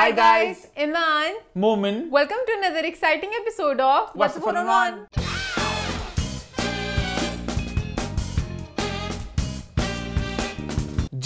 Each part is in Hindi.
Hi guys, Iman, Momin. Welcome to another exciting episode of What's, What's Going On.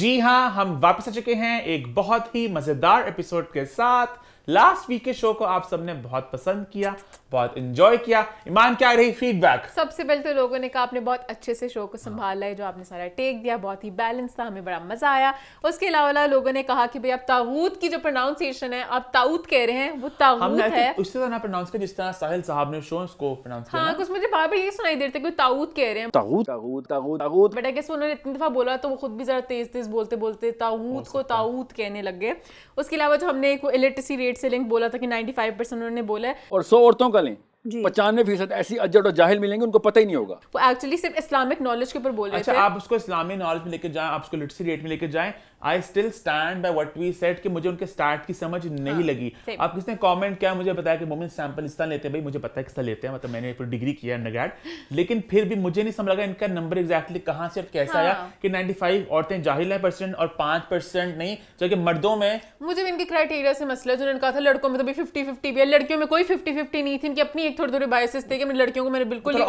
जी हाँ हम वापस आ चुके हैं एक बहुत ही मजेदार एपिसोड के साथ लास्ट वीक के शो को आप सबने बहुत पसंद किया बहुत इंजॉय किया ईमान क्या रही फीडबैक सबसे पहले तो लोगों ने कहा आपने बहुत अच्छे से शो को संभाल लिया जो आपने सारा टेक दिया बहुत ही बैलेंस था हमें बड़ा मजा आया उसके अलावा लोगों ने कहा कि भाई अब ताऊत की जो प्रोनाउंसिएशन है अब ताऊत कह रहे हैं वो ताऊत है उसी तरह प्रोनाउंस किया जिस तरह साहिल साहब ने शो को प्रोनाउंस किया हाँ कुछ मुझे बार बार ये सुनाई देते कि ताऊत कह रहे हैं ताऊत ताऊत ताऊत ताऊत बट आई गेस उन्होंने इतनी दफा बोला तो वो खुद भी जरा तेज तेज बोलते बोलते ताऊत को ताऊत कहने लग गए उसके अलावा जो हमने एक इलेक्ट्रिसिटी रेट से लिंक बोला था कि 95 उन्होंने बोला है और सौ औरतों का लें पचानवे फीसद ऐसी अजड़ और जाहिल मिलेंगे उनको पता ही नहीं होगा वो एक्चुअली सिर्फ इस्लामिक नॉलेज के ऊपर बोल रहे अच्छा, आप उसको इस्लामी नॉलेज में लेकर जाएं आप उसको लिटरेसी रेट में लेकर जाएं I still stand by what we said कि मुझे उनके स्टार्ट की समझ हाँ, नहीं हाँ, लगी आप किसने कमेंट किया मुझे बताया कि मोमिन सैंपल इस तरह लेते हैं भाई मुझे पता है किस तरह लेते हैं मतलब मैंने फिर डिग्री किया अंडरग्रेड लेकिन फिर भी मुझे नहीं समझ लगा इनका नंबर एग्जैक्टली कहाँ से और कैसा हाँ. आया कि फाइव औरतें जाहिल है परसेंट और पांच परसेंट नहीं जबकि मर्दों में मुझे भी इनके क्राइटेरिया से मसला है जिन्होंने कहा था लड़कों में तो भी फिफ्टी फिफ्टी भी है लड़कियों में कोई फिफ्टी फिफ्टी नहीं थी इनकी अपनी एक थोड़ी थोड़ी बायसेस थे कि मेरी लड़कियों को मैंने बिल्कुल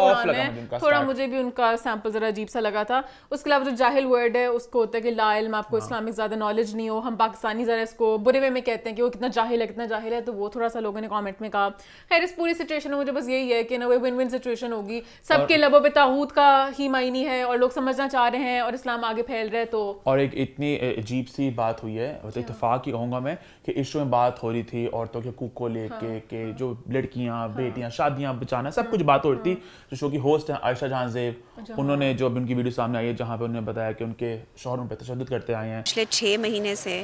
थोड़ा मुझे भी उनका सैंपल जरा अजीब सा लगा था उसके अलावा जो जाहिल वर्ड है उसको होता है कि लाइल इल्म आपको हाँ। इस्लाम इस्लामिक ज़्यादा नॉलेज नहीं हो हम पाकिस्तानी ज़रा इसको बुरे वे में कहते हैं कि वो कितना जाहिल है कितना जाहिल है तो वो थोड़ा सा लोगों ने कॉमेंट में कहा खैर इस पूरी सिचुएशन में मुझे बस यही है कि ना वो विन विन सिचुएशन होगी सबके लबों पे ताहूत का ही मायनी है और लोग समझना चाह रहे हैं और इस्लाम आगे फैल रहे हैं तो और एक इतनी अजीब सी बात हुई है मतलब इतफाक़ ही कहूँगा मैं कि इशू में बात हो रही थी औरतों के कुक को लेके हाँ। के जो लड़कियाँ बेटियाँ शादियाँ बचाना सब हाँ। कुछ बात हो रही थी हाँ। तो जो शो की होस्ट हैं आयशा जहांजेब अच्छा। उन्होंने जो अभी उनकी वीडियो सामने आई है जहाँ पे उन्होंने बताया कि उनके शोहर उन पर तशद करते आए हैं पिछले छः महीने से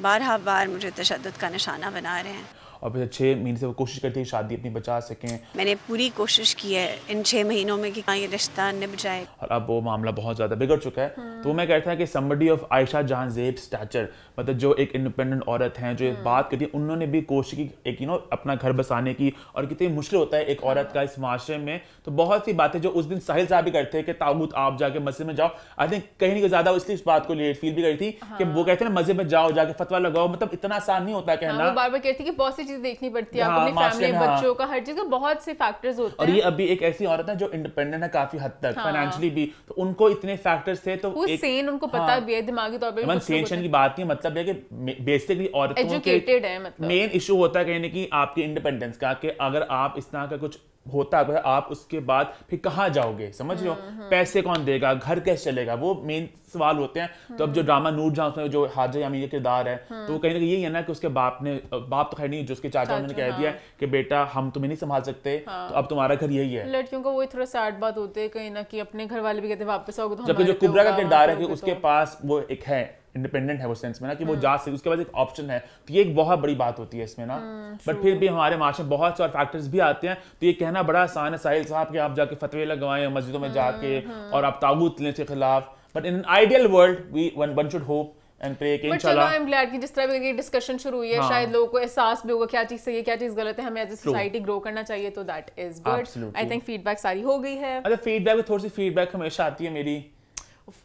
बारह बार मुझे तशद का निशाना बना रहे हैं और फिर छः महीने से वो कोशिश करती है शादी अपनी बचा सकें मैंने पूरी कोशिश की है इन छः महीनों में कि ये रिश्ता निभ जाए और अब वो मामला बहुत ज़्यादा बिगड़ चुका है तो मैं कहता है कि समबडी ऑफ आयशा जहाँ जेब स्टैचर मतलब जो एक इंडिपेंडेंट औरत हैं जो हम्म। बात करती है उन्होंने भी कोशिश की एक यू नो अपना घर बसाने की और कितनी मुश्किल होता है एक औरत हाँ। का इस माशरे में तो बहुत सी बातें जो उस दिन साहिल साहब भी करते हैं कि ताबूत आप जाके मस्जिद में जाओ आई थिंक कहीं ना ज़्यादा इसलिए इस बात को लेट फील भी करी थी कि हाँ। वो कहते हैं मस्जिद में जाओ जाके फतवा लगाओ मतलब इतना आसान नहीं होता कहना हाँ, बार बार कहती कि बहुत सी चीज देखनी पड़ती है हाँ, अपनी फैमिली हाँ। बच्चों का हर चीज का बहुत से फैक्टर्स होते हैं और ये अभी एक ऐसी औरत है जो इंडिपेंडेंट है काफी हद तक फाइनेंशियली हाँ। भी तो उनको इतने फैक्टर्स थे तो एक, सेन उनको पता भी है दिमागी तौर पर सेंशन की बात नहीं मतलब है कि बेसिकली औरतों के एजुकेटेड है मतलब मेन इशू होता है कहने की आपकी इंडिपेंडेंस का कि अगर आप इस तरह का कुछ होता है आप उसके बाद फिर कहाँ जाओगे समझ रहे हो हम्म, हम्म। पैसे कौन देगा घर कैसे चलेगा वो मेन सवाल होते हैं तो अब जो ड्रामा नूर जहाँ उसमें जो हाजा यामी के किरदार है तो वो हम्म। कहीं ना कहीं यही है ना कि उसके बाप ने बाप तो खैर नहीं जो उसके चाचा उन्होंने कह दिया हाँ। कि बेटा हम तुम्हें नहीं संभाल सकते तो हाँ। अब तुम्हारा घर यही है लड़कियों का वही थोड़ा सैड बात होते हैं कहीं ना कि अपने घर वाले भी कहते वापस आओगे तो जबकि जो कुबरा का किरदार है कि तो उसके पास वो एक है इंडिपेंडेंट है वो सेंस में ना कि वो हाँ। जा सके उसके पास एक ऑप्शन है तो ये एक बहुत बड़ी बात होती है इसमें ना बट हाँ, फिर भी हमारे माशरे में बहुत सारे फैक्टर्स भी आते हैं तो ये कहना बड़ा आसान है साहिल साहब के आप जाके फतवे लगवाएं मस्जिदों में हाँ, जाके और आप ताबूत लें उसके खिलाफ but in ideal world we one one should hope glad जिस तरह डिस्कशन शुरू हुई है हाँ. शायद लोगों को एहसास भी होगा क्या चीज सही है क्या चीज गलत है हमें एज ए सोसाइटी ग्रो करना चाहिए तो that is good I think feedback सारी हो गई है अच्छा फीडबैक थोड़ी सी फीडबैक हमेशा आती है मेरी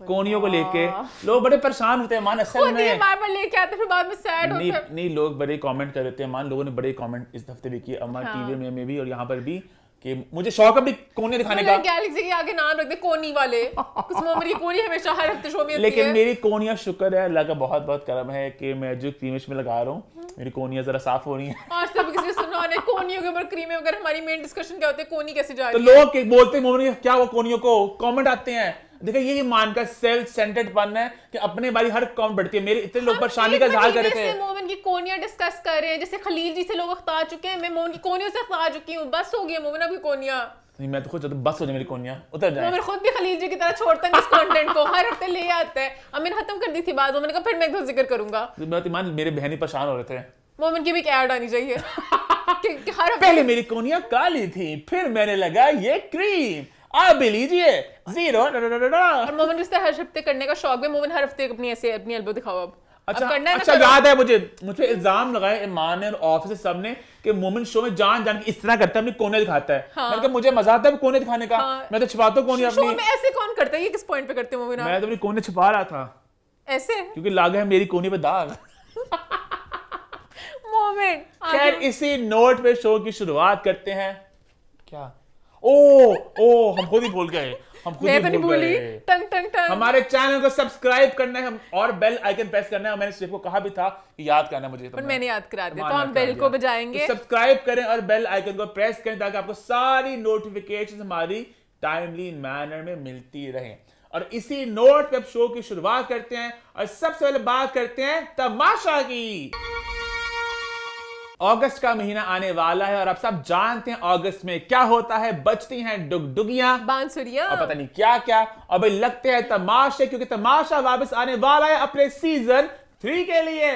कोनियों को लेके लोग बड़े परेशान होते हैं मान असल में बार बार लेके आते फिर बाद में सैड होते हैं नहीं लोग बड़े कमेंट कर देते हैं मान लोगों ने बड़े कमेंट इस हफ्ते भी किए अमर टीवी हाँ। में, में भी और यहाँ पर भी कि मुझे शौक अपनी कोने दिखाने का गैलेक्सी के आगे नाम रख दे कोनी वाले कुछ मेमोरी कोनी हमेशा हर हफ्ते शो में लेकिन मेरी कोनिया शुक्र है अल्लाह का बहुत बहुत करम है कि मैं जो क्रीमिश में लगा रहा हूँ मेरी कोनिया जरा साफ हो रही है और सब किसी सुना ने कोनियों के ऊपर क्रीमें वगैरह हमारी मेन डिस्कशन क्या होते हैं कोनी कैसे जा रही तो है तो लोग बोलते हैं क्या हुआ कोनियों को कमेंट आते हैं देखिए यही मानकर सेल्फ सेंटर्ड बनना है कि अपने बारी हर काउंट बढ़ती है मेरे इतने लोग परेशानी का इजहार कर रहे थे मोमन की कोनिया डिस्कस कर रहे हैं जैसे खलील जी से लोग अख्ता चुके हैं मैं मोमन की कोनियों से अख्ता चुकी हूँ बस हो गया मोमन अभी कोनिया नहीं मैं तो खुद तो बस हो जाए मेरी कोनिया उतर जाए मैं खुद भी खलील जी की तरह छोड़ता नहीं इस कंटेंट को हर हफ्ते ले आता है अब मैंने खत्म कर दी थी बात मैंने कहा फिर मैं एक तो जिक्र करूंगा बात तो मान मेरे बहन ही परेशान हो रहे थे मोमन की भी ऐड आनी चाहिए कि हर पहले मेरी कोनिया काली थी फिर मैंने लगा ये क्रीम आप भी लीजिए जीरो मोमन रिश्ते हर हफ्ते करने का शौक है मोमन हर हफ्ते अपनी ऐसे अपनी एल्बो दिखाओ अब अच्छा अच्छा याद है मुझे मुझे इल्जाम ने और ऑफिस सब ने कि शो में जान जान के इस तरह करता है कोने दिखाता है हाँ। मतलब मुझे मजा आता है कोने दिखाने का हाँ। मैं तो हूँ कोने अपनी में ऐसे कौन करता है ये किस पॉइंट पे करते हैं मैं तो कोने रहा था ऐसे क्योंकि लागा है मेरी कोने पे दाग मोमिन खैर इसी नोट पे शो की शुरुआत करते हैं क्या ओ ओ हम खुद ही भूल गए हम खुद ही तो गए टंग टंग टंग हमारे चैनल को सब्सक्राइब करना है हम और बेल आइकन प्रेस करना है मैंने सिर्फ को कहा भी था कि याद करना मुझे पर तो मैंने याद करा दिया तो हम बेल को बजाएंगे सब्सक्राइब तो करें और बेल आइकन को प्रेस करें ताकि आपको सारी नोटिफिकेशन हमारी टाइमली मैनर में मिलती रहे और इसी नोट पे शो की शुरुआत करते हैं और सबसे पहले बात करते हैं तमाशा की अगस्त का महीना आने वाला है और आप सब जानते हैं अगस्त में क्या होता है बचती हैं डुगडुगियां बांसुरियां और पता नहीं क्या क्या और भाई लगते हैं तमाशे क्योंकि तमाशा वापस आने वाला है अपने सीजन थ्री के लिए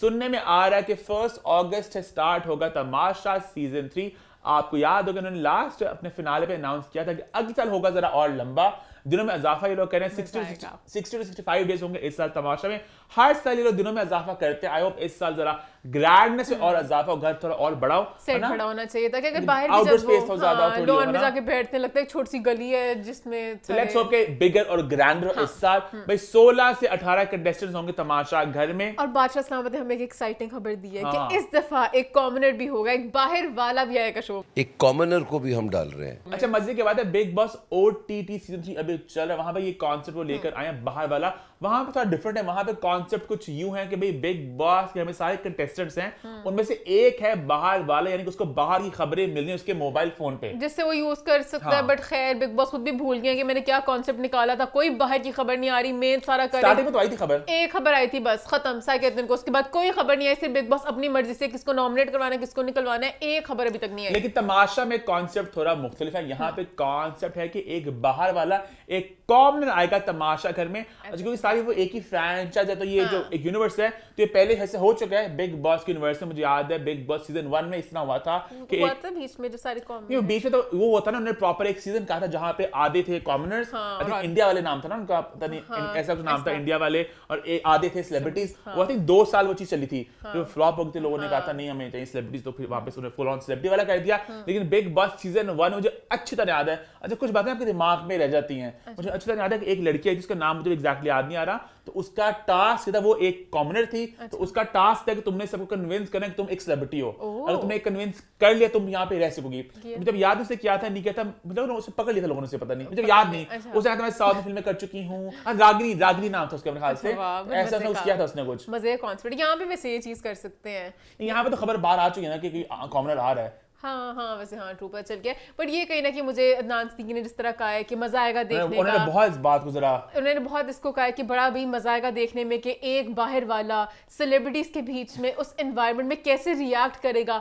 सुनने में आ रहा है कि फर्स्ट अगस्त स्टार्ट होगा तमाशा सीजन थ्री आपको याद होगा उन्होंने लास्ट अपने फिनाले पे अनाउंस किया था कि अगले साल होगा जरा और लंबा दिनों में इजाफा ये लोग कह रहे हैं टू डेज होंगे इस साल तमाशा में हर साल ये लोग दिनों में इजाफा करते हैं आई होप इस साल जरा ग्रैंडनेस में और इजाफा घर थोड़ा और बढ़ाओ सेट बड़ा होना चाहिए था अगर बाहर आउटडोर स्पेस हो ज्यादा हाँ, हो थोड़ी में जाके बैठने लगता है एक छोटी सी गली है जिसमें लेट्स होप के बिगर और ग्रैंडर हाँ, इस साल हाँ। भाई 16 से 18 कंटेस्टेंट्स होंगे तमाशा घर में और बादशाह सलामत ने हमें एक एक्साइटिंग खबर दी है कि इस दफा एक कॉमनर भी होगा एक बाहर वाला भी आएगा शो एक कॉमनर को भी हम डाल रहे हैं अच्छा मजे की बात है Bigg Boss O T T season three अभी चल रहा है वहां पर ये कॉन्सेप्ट को लेकर आए बाहर वाला वहां पर थोड़ा डिफरेंट है वहां पे कॉन्सेप्ट कुछ यू है कि भाई बिग बॉस के हमें सारे कंटेस्टेंट्स हैं हम्म। उनमें से एक है बाहर वाले यानी कि उसको बाहर की खबरें मिल रही है उसके मोबाइल फोन पे जिससे वो यूज कर सकता हाँ। है बट खैर बिग बॉस खुद भी भूल गया कि मैंने क्या कॉन्सेप्ट निकाला था कोई बाहर की खबर नहीं आ रही मेन सारा स्टार्टिंग में तो आई थी खबर एक खबर आई थी बस खत्म साकेतन को उसके बाद कोई खबर नहीं आई सिर्फ बिग बॉस अपनी मर्जी से किसको नॉमिनेट करवाना है किसको निकलवाना है एक खबर अभी तक नहीं आई लेकिन तमाशा में कॉन्सेप्ट थोड़ा मुख्तलिफ है यहाँ हाँ। पे कॉन्सेप्ट है कि एक बाहर वाला एक कॉमन आएगा तमाशा घर में अच्छा।, अच्छा क्योंकि सारी वो एक ही फ्रेंचाइज है तो ये हाँ। जो एक यूनिवर्स है तो ये पहले ऐसे हो चुका है बिग बॉस के यूनिवर्स में मुझे याद है बिग बॉस सीजन वन में इतना हुआ था कि हुआ था बीच में जो सारी कॉमन बीच में तो वो होता ना उन्होंने प्रॉपर एक सीजन कहा था जहाँ पे आधे थे कॉमनर्स हाँ, इंडिया वाले नाम था ना उनका पता नहीं हाँ, ऐसा कुछ नाम था इंडिया वाले और आधे थे सेलिब्रिटीज हाँ। वो आई थिंक दो साल वो चीज चली थी हाँ। जो फ्लॉप हो गई थी लोगों ने कहा था नहीं हमें चाहिए सेलिब्रिटीज तो फिर वापस उन्हें फुल ऑन सेलिब्रिटी वाला कह दिया लेकिन बिग बॉस सीजन वन मुझे अच्छी तरह याद है अच्छा कुछ बातें आपके दिमाग में रह जाती है मुझे अच्छा। अच्छा, सबसे ज्यादा याद है कि एक लड़की है जिसका नाम मुझे एक्जैक्टली याद नहीं आ रहा तो उसका टास्क था वो एक कॉमनर थी तो अच्छा। तो उसका टास्क था कि तुमने सबको कन्विंस करना कि तुम एक सेलिब्रिटी हो अगर तुमने कन्विंस कर लिया तुम यहाँ पे रह सकोगी जब याद उसे क्या था नहीं क्या था मतलब उसे पकड़ लिया था लोगों ने पता नहीं मुझे याद नहीं अच्छा। उसे याद मैं साउथ फिल्म कर चुकी हूँ हाँ, रागनी रागनी नाम था उसके मेरे ख्याल अच्छा, से ऐसा कुछ किया था उसने कुछ मजे कॉन्सर्ट यहाँ पे वैसे ये चीज कर सकते हैं यहाँ पे तो खबर बाहर आ चुकी है ना कि कॉमनर हाँ, आ रहा है हाँ हाँ वैसे हाँ ट्रूपर चल गया बट ये कहीं ना कि मुझे अदनान सिद्दीकी ने जिस तरह कहा है कि मजा आएगा देखने का उन्होंने बहुत इस बात को जरा उन्होंने बहुत इसको कहा है कि बड़ा भी मजा आएगा देखने में कि एक बाहर वाला सेलिब्रिटीज के बीच में उस एनवायरनमेंट में कैसे रिएक्ट करेगा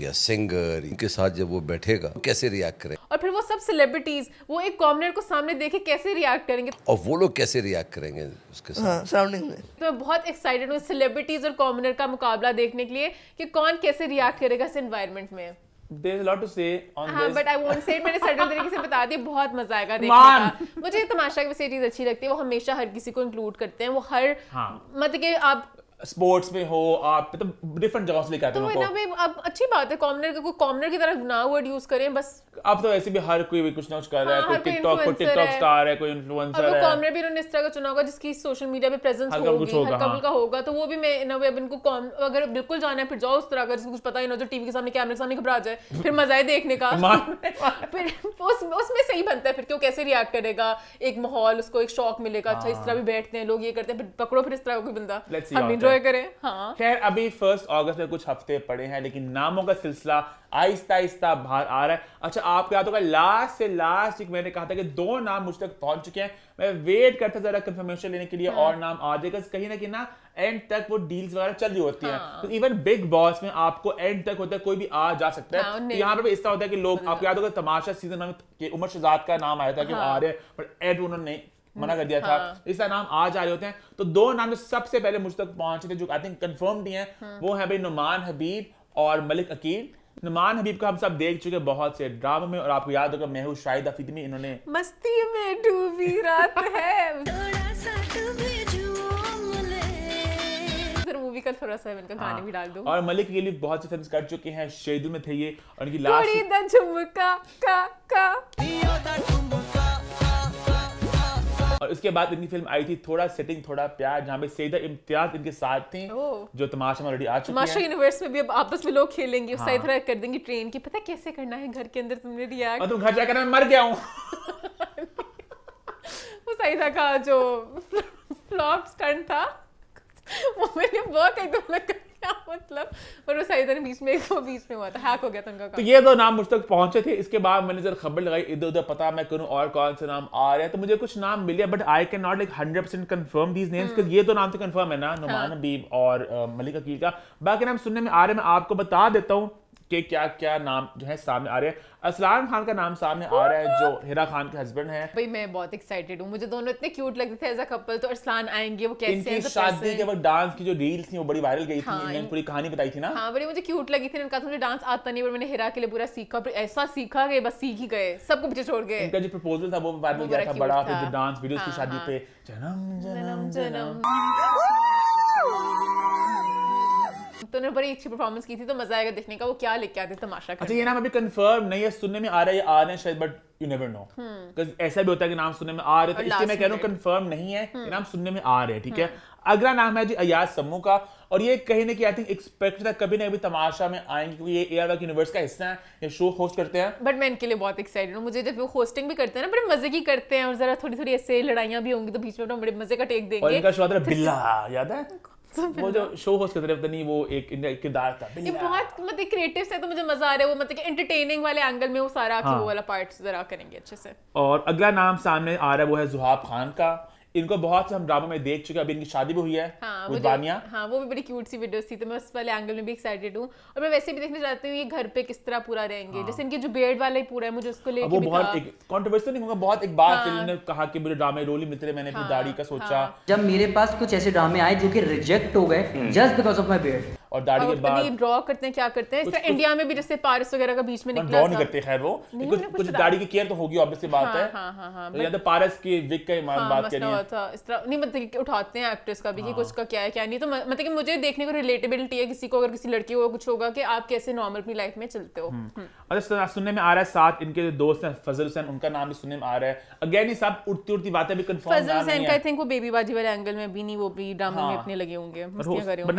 या सिंगर इनके साथ जब वो बैठेगा कैसे रिएक्ट करेगा और फिर वो सब सेलिब्रिटीज वो एक कॉमनर को सामने देखे कैसे रिएक्ट करेंगे और वो लोग कैसे रिएक्ट करेंगे उसके साथ हाँ, तो मैं बहुत एक्साइटेड हूँ सेलिब्रिटीज और कॉमनर का मुकाबला देखने के लिए कि कौन कैसे रिएक्ट करेगा इस एनवायरमेंट में There's a lot to say on हाँ, this. but I won't say it. मैंने सर्टेन तरीके से बता दिया बहुत मजा आएगा देखने का मुझे तमाशा की वैसे चीज अच्छी लगती है वो हमेशा हर किसी को इंक्लूड करते हैं वो हर हाँ. मतलब कि आप स्पोर्ट्स में हो आप तो मतलब डिफरेंट जगहों से लेकर आते हो तो अब अच्छी बात है कॉमनर को कॉमनर की तरफ ना वर्ड यूज करें बस अब तो ऐसे भी हर कोई भी कुछ ना कुछ कर रहा है हाँ, कोई टिकटॉक कोई टिकटॉक स्टार है कोई इन्फ्लुएंसर है कॉमनर भी उन्होंने इस तरह का चुना होगा जिसकी सोशल मीडिया पे प्रेजेंस होगी हर कपल का होगा तो वो भी मैं इन अब इनको कॉम अगर बिल्कुल जाना है फिर जाओ उस तरह अगर कुछ पता ही ना जो टीवी के सामने कैमरे के सामने घबरा जाए फिर मजा है देखने का फिर उसमें सही बनता है फिर क्यों कैसे रिएक्ट करेगा एक माहौल उसको एक शौक मिलेगा अच्छा इस तरह भी बैठते हैं लोग ये करते हैं फिर पकड़ो फिर इस तरह का कोई बंदा एंजॉय करें हाँ खैर अभी फर्स्ट अगस्त में कुछ हफ्ते पड़े हैं लेकिन नामों का सिलसिला आहिस्ता आहिस्ता बाहर आ रहा है अच्छा आपको याद होगा लास्ट से लास्ट वीक मैंने कहा था कि दो नाम मुझ तक पहुंच चुके हैं मैं वेट करता जरा कंफर्मेशन लेने के लिए हाँ। और नाम आ जाएगा कहीं ना कहीं ना एंड तक वो डील्स वगैरह चल रही होती हैं हाँ। तो इवन बिग बॉस में आपको एंड तक होता है कोई भी आ जा सकता है हाँ, तो यहाँ पर भी इस तरह होता है कि लोग आपको याद होगा तमाशा सीजन में उमर शजाद का नाम आया था कि हाँ। आ रहे हैं बट एड उन्होंने मना कर दिया हाँ. था इसका नाम आ जा रहे होते हैं तो दो नाम जो सबसे पहले मुझ तक पहुंचे थे जो आई थिंक कंफर्म भी है हाँ। वो है भाई नुमान हबीब और मलिक अकील नुमान हबीब का हम सब देख चुके बहुत से ड्रामा में और आपको याद होगा मेहू शाहिद अफीद में इन्होंने मस्ती में डूबी रात है थोड़ा सा हाँ। भी डाल दो और मलिक के लिए बहुत सी फिल्म कर चुके हैं शेदुल में थे ये और इनकी लास्ट का का का और उसके बाद इनकी फिल्म आई थी थोड़ा सेटिंग थोड़ा प्यार जहाँ पे सईदा इम्तियाज इनके साथ थी जो तमाशा में ऑलरेडी आ चुकी तमाशा यूनिवर्स में भी अब आपस में लोग खेलेंगे हाँ। तरह कर देंगे ट्रेन की पता कैसे करना है घर के अंदर तुमने रिएक्ट तुम घर जाकर मैं मर गया हूँ वो सईदा का जो फ्लॉप स्टंट था वो मैंने बहुत एकदम लगा मतलब और वो बीच में एक बीच में हुआ था हैक हो गया था उनका तो ये दो नाम मुझ तक पहुंचे थे इसके बाद मैंने जरा खबर लगाई इधर उधर पता मैं करूं और कौन से नाम आ रहे हैं तो मुझे कुछ नाम मिले but I can not like hundred percent confirm these names ये दो नाम तो कन्फर्म है ना हाँ। नुमान हाँ. बीब और मलिक अकील का बाकी नाम सुनने में आ रहे मैं आपको बता देता हूँ के क्या क्या नाम जो है सामने आ रहे हैं असलान खान का नाम सामने आ रहा है जो हिरा खान के हस्बैंड है भाई मैं बहुत एक्साइटेड हूँ मुझे दोनों इतने क्यूट लगते थे कपल तो असलान आएंगे वो कैसे इनकी तो शादी के वक्त डांस की जो रील्स थी वो बड़ी वायरल गई हाँ, थी इन्होंने पूरी कहानी बताई थी ना हाँ बड़ी मुझे क्यूट लगी थी इन्होंने कहा मुझे डांस आता नहीं पर मैंने हिरा के लिए पूरा सीखा पर ऐसा सीखा गए बस सीख ही गए सबको पीछे छोड़ गए इनका जो प्रपोजल था वो वायरल गया था बड़ा फिर डांस वीडियो की हाँ, शादी हाँ। पे जन्म जन्म जन्म तो उन्होंने बड़ी अच्छी परफॉर्मेंस की थी तो मजा आएगा देखने का वो क्या लेके आते तमाशा अच्छा ये नाम अभी कंफर्म नहीं है सुनने में आ रहा है आ रहे हैं शायद but you never know because ऐसा भी होता है कि नाम सुनने में आ रहे तो इसलिए मैं कह रहा हूँ कंफर्म नहीं है ये हम्म। नाम सुनने में आ रहे हैं ठीक है हम्म। अगला नाम है जी अयाज समूह का और ये कहने की आई थिंक एक्सपेक्ट था कभी ना कभी तमाशा में आएंगे क्योंकि ये एआर वर्क यूनिवर्स का हिस्सा है ये शो होस्ट करते हैं बट मैं इनके लिए बहुत एक्साइटेड हूँ मुझे जब वो होस्टिंग भी करते हैं ना बड़े मजे की करते हैं और जरा थोड़ी थोड़ी ऐसे लड़ाइयां भी होंगी तो बीच में बड़े मजे का टेक देंगे और इनका शो आता है तो बिल्ला याद है तो वो जो शो होस्ट करते तरफ नहीं वो एक किरदार था ये बहुत मतलब क्रिएटिव से तो मुझे मजा आ रहा है वो मतलब कि एंटरटेनिंग वाले एंगल में वो सारा हाँ. वो वाला पार्ट जरा करेंगे अच्छे से और अगला नाम सामने आ रहा है वो है जुहाब खान का इनको बहुत से हम ड्रामा में देख चुके हैं अभी इनकी शादी भी हुई है हाँ, वो, हाँ वो भी बड़ी क्यूट सी वीडियोस थी तो मैं उस वाले एंगल में भी एक्साइटेड हूँ और मैं वैसे भी देखने चाहती हूँ ये घर पे किस तरह पूरा रहेंगे हाँ, जैसे इनके जो बेड वाला ही पूरा है मुझे उसको लेके बहुत एक कॉन्ट्रोवर्सी नहीं होगा बहुत एक बात जिन्होंने कहा कि मुझे ड्रामे रोल ही मिलते मैंने अपनी हाँ, दाढ़ी का सोचा हाँ। जब मेरे पास कुछ ऐसे ड्रामे आए जो की रिजेक्ट हो गए just because of my bad और दाढ़ी के बाद ड्रॉ करते हैं क्या करते हैं इसका इंडिया में भी जैसे पारिस वगैरह का बीच में हाँ, निकला ड्रॉ नहीं करते खैर वो कुछ दाढ़ी की केयर तो होगी ऑब्वियसली बात हाँ, है हां हां हां तो या तो पारिस की विक का इमान हाँ, बात करिए हां था इस तरह नहीं मतलब कि उठाते हैं एक्ट्रेस का भी कि कुछ का क्या है क्या नहीं तो मतलब कि मुझे देखने को रिलेटेबिलिटी है किसी को अगर किसी लड़की को कुछ होगा कि आप कैसे नॉर्मल अपनी लाइफ में चलते हो अच्छा सुनने में आ रहा है साथ इनके जो दोस्त हैं फजल हुसैन उनका नाम भी सुनने में आ रहा है अगेन ये सब उड़ती उड़ती बातें भी कंफर्म फजल हुसैन का आई थिंक वो बेबी बाजी वाले एंगल में भी नहीं वो भी ड्रामा में अपने लगे होंगे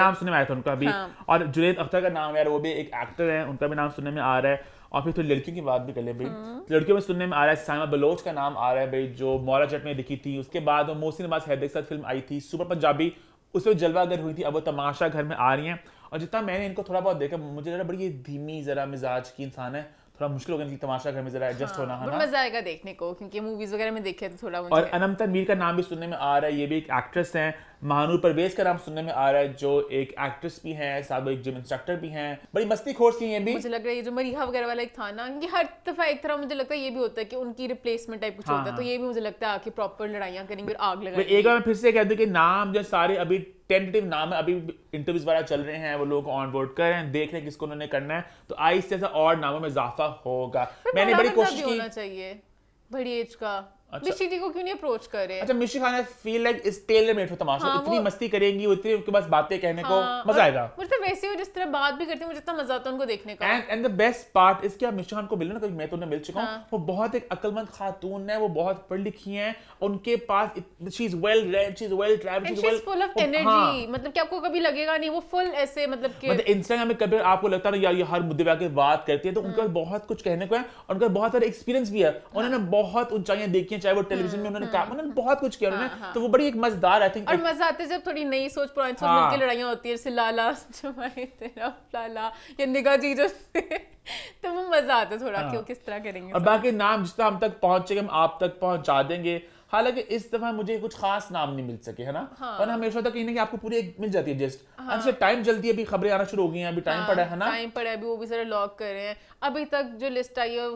नाम सुनने में आया था उनका अभी और जुनेद अख्तर का नाम यार वो भी एक एक्टर है उनका भी नाम सुनने में आ रहा है और फिर तो लड़कियों की बात भी कर ले भाई हाँ। लड़कियों में सुनने में आ रहा है सामा बलोच का नाम आ रहा है भाई जो मौला जट में दिखी थी उसके बाद वो मोहसिन नवाज हैदर के साथ फिल्म आई थी सुपर पंजाबी उसमें जलवा अगर हुई थी अब वो तमाशा घर में आ रही हैं और जितना मैंने इनको थोड़ा बहुत देखा मुझे जरा बड़ी धीमी जरा मिजाज की इंसान है थोड़ा मुश्किल होगा इनकी तमाशा घर में जरा एडजस्ट होना है हाँ, मजा आएगा देखने को क्योंकि मूवीज वगैरह में देखे तो थोड़ा और अनम मीर का नाम भी सुनने में आ रहा है ये भी एक एक्ट्रेस है मानू परवेज का नाम सुनने में आ रहा है जो एक एक्ट्रेस भी है हैं एक जिम इंस्ट्रक्टर भी हैं बड़ी मस्ती खोर सी है भी मुझे लग रहा है जो मरीहा वगैरह वाला एक था ना ये हर दफा एक तरह मुझे लगता है ये भी होता है कि उनकी रिप्लेसमेंट टाइप कुछ हाँ, होता है तो हाँ। ये भी मुझे लगता है आके प्रॉपर लड़ाइयाँ करेंगे और आग लगा एक बार मैं फिर से कह दूँ कि नाम जो सारे अभी टेंटेटिव नाम है अभी इंटरव्यूज वगैरह चल रहे हैं वो लोग ऑन बोर्ड कर रहे हैं देख रहे हैं किसको उन्होंने करना है तो आई से ऐसा और नामों में इजाफा होगा मैंने बड़ी कोशिश की होना चाहिए बड़ी एज का अच्छा। मिशी जी को क्यों नहीं अप्रोच अच्छा Mishi Khan feel like is tailor made for Tamasha हाँ, इतनी मस्ती करेंगी उनके पास बातें कहने हाँ, को मजा आएगा मुझे तो वैसे जिस तरह बात भी करती है मुझे इतना मजा आता है उनको देखने का and and the best part is Mishi Khan को ना कभी मैं तो उन्हें मिल चुका हूँ हाँ। वो बहुत एक खातून है वो बहुत पढ़ लिखी है उनके पास she is well read she is well travel she is well full of energy मतलब आपको कभी लगेगा नहीं वो फुल ऐसे मतलब कि मतलब इंस्टाग्राम में कभी आपको लगता है यार हर मुद्दे पे आके बात करती है तो उनका हाँ। बहुत कुछ कहने को है उनका बहुत सारा एक्सपीरियंस भी है उन्होंने बहुत ऊंचाइयां देखी चाहे वो टेलीविजन में हम्म, उन्होंने हम्म, काम उन्होंने बहुत कुछ किया उन्होंने हाँ, हाँ। तो वो बड़ी एक मजेदार आई थिंक और मजा आते जब थोड़ी नई सोच पुरानी सोच मिलकर हाँ। लड़ाइयाँ होती है लाला जमाए तेरा लाला या निगाह जी जो तो वो मजा आता थोड़ा हाँ। कि किस तरह करेंगे और बाकी नाम जितना हम तक पहुंचे हम आप तक पहुंचा देंगे हालांकि इस दफा मुझे कुछ खास नाम नहीं मिल सके है ना हाँ। और हमेशा तक कहीं आपको पूरी मिल जाती है जस्ट हाँ। अच्छा टाइम जल्दी अभी खबरें आना शुरू हो गई हैं अभी टाइम हाँ, पड़ा है ना टाइम पड़ा है अभी वो भी सारे लॉक कर रहे हैं अभी तक जो लिस्ट आई है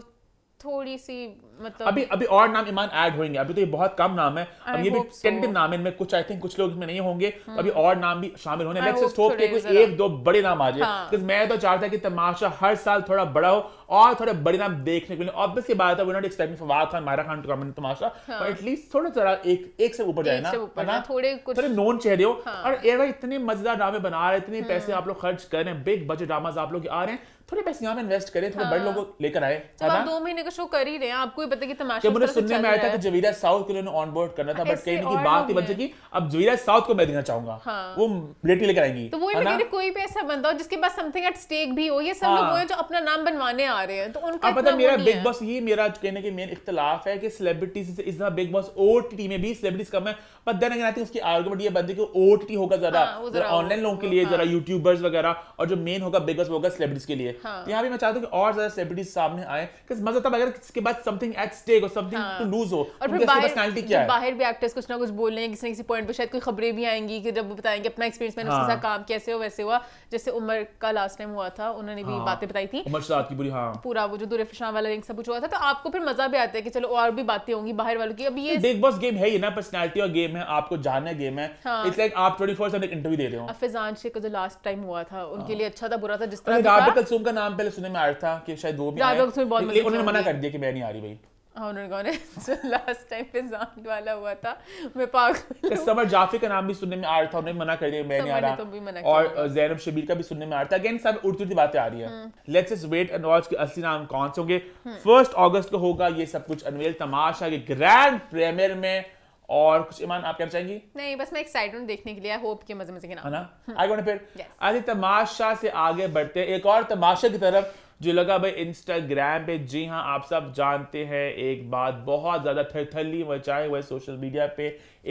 थोड़ी सी मतलब अभी अभी और नाम ईमान ऐड होंगे अभी तो ये बहुत कम नाम है अब ये भी टेंटिव so. नाम है इनमें कुछ आई थिंक कुछ लोग इसमें नहीं होंगे hmm. अभी और नाम भी शामिल होने लेट्स जस्ट होप कि कोई एक दो बड़े नाम आ जाए हाँ. मैं तो चाहता कि तमाशा हर साल थोड़ा बड़ा हो और थोड़े बड़े नाम देखने के लिए ऑब्वियस ये बात है we not expecting for Fawad Khan Mayra Khan to come in Tamasha but हाँ। एटलीस्ट थोड़ा जरा एक एक से ऊपर जाए ना थोड़े कुछ थोड़े नॉन चेहरे हो हाँ। और एयर इतने मजेदार ड्रामे बना रहे इतने पैसे हाँ। आप लोग खर्च कर रहे हैं बिग बजट ड्रामास आप लोग आ रहे हैं थोड़े पैसे यहाँ पे इन्वेस्ट करें थोड़े हाँ। बड़े लोगों लेकर आए आप दो महीने का शो कर ही रहे हैं आपको ही पता कि तमाशा मुझे सुनने में आया था कि जवीरा साउथ के लिए ऑन बोर्ड करना था बट कहीं की बात ही बन की अब जवीरा साउथ को मैं देना चाहूंगा हाँ। वो बेटी लेकर आएंगी तो वो कोई भी ऐसा बंदा हो जिसके पास समथिंग एट स्टेक भी हो ये सब लोग हैं हाँ। जो अपना नाम बनवाने आ रहे हैं तो उनका पता मेरा बिग बॉस ये मेरा कहने के मेन इख्तलाफ है कि सेलिब्रिटीज इस बिग बॉस ओ में भी सेलिब्रिटीज कम है बट देन अगर उसकी आर्गुमेंट ये बनती है कि ओ होगा ज्यादा ऑनलाइन हाँ, लोगों के लिए जरा यूट्यूबर्स वगैरह और जो मेन होगा बिग बॉस होगा सेलिब्रिटीज के लिए हाँ. तो यहाँ भी मैं चाहता हूँ कि और ज्यादा सेलिब्रिटीज सामने आए मजा तब अगर किसके बाद समथिंग एट स्टेक और समथिंग टू लूज हो और फिर बाहर क्या है बाहर भी एक्टर्स कुछ ना कुछ बोल रहे हैं किसी ना किसी पॉइंट पर शायद कोई खबरें भी आएंगी कि जब बताएंगे अपना एक्सपीरियंस मैंने उसके हाँ। साथ काम कैसे हो वैसे हुआ जैसे उमर का लास्ट टाइम हुआ था उन्होंने भी हाँ। बातें बताई थी उमर साथ की बुरी हाँ पूरा वो जो दूर फिशा वाला रिंग सब कुछ हुआ था तो आपको फिर मजा भी आता है कि चलो और भी बातें होंगी बाहर वालों की अभी ये बिग बॉस गेम है ही ना पर्सनैलिटी और गेम है आपको जानना गेम है इट्स लाइक हाँ। आप 24 घंटे इंटरव्यू दे रहे हो फिजान शेख का जो लास्ट टाइम हुआ था उनके लिए अच्छा था बुरा था जिस तरह उनका नाम पहले सुनने में आया था कि शायद वो भी बहुत उन्होंने मना कर दिया कि मैं नहीं आ रही भाई हाँ उन्होंने जो लास्ट टाइम पे जांट वाला हुआ था मैं पागल तो समर जाफी का नाम भी सुनने में आ रहा था उन्होंने मना कर दिया मैं नहीं आ रहा तो भी मना और जैनब शबीर का भी सुनने में आ रहा था अगेन सब उड़ती उड़ती बातें आ रही है let's just wait and watch के असली नाम कौन से होंगे फर्स्ट हम्म। अगस्त को होगा ये सब कुछ अनवेल तमाशा के ग्रैंड प्रीमियर में और कुछ ईमान आप कहना चाहेंगी नहीं बस मैं एक्साइटमेंट देखने के लिए आई होप के मजे मजे के ना ना आगे फिर आज तमाशा से आगे बढ़ते हैं एक और तमाशा की तरफ जो लगा भाई इंस्टाग्राम पे जी हाँ आप सब जानते हैं एक बात बहुत ज़्यादा थरथली मचाए हुए सोशल मीडिया पे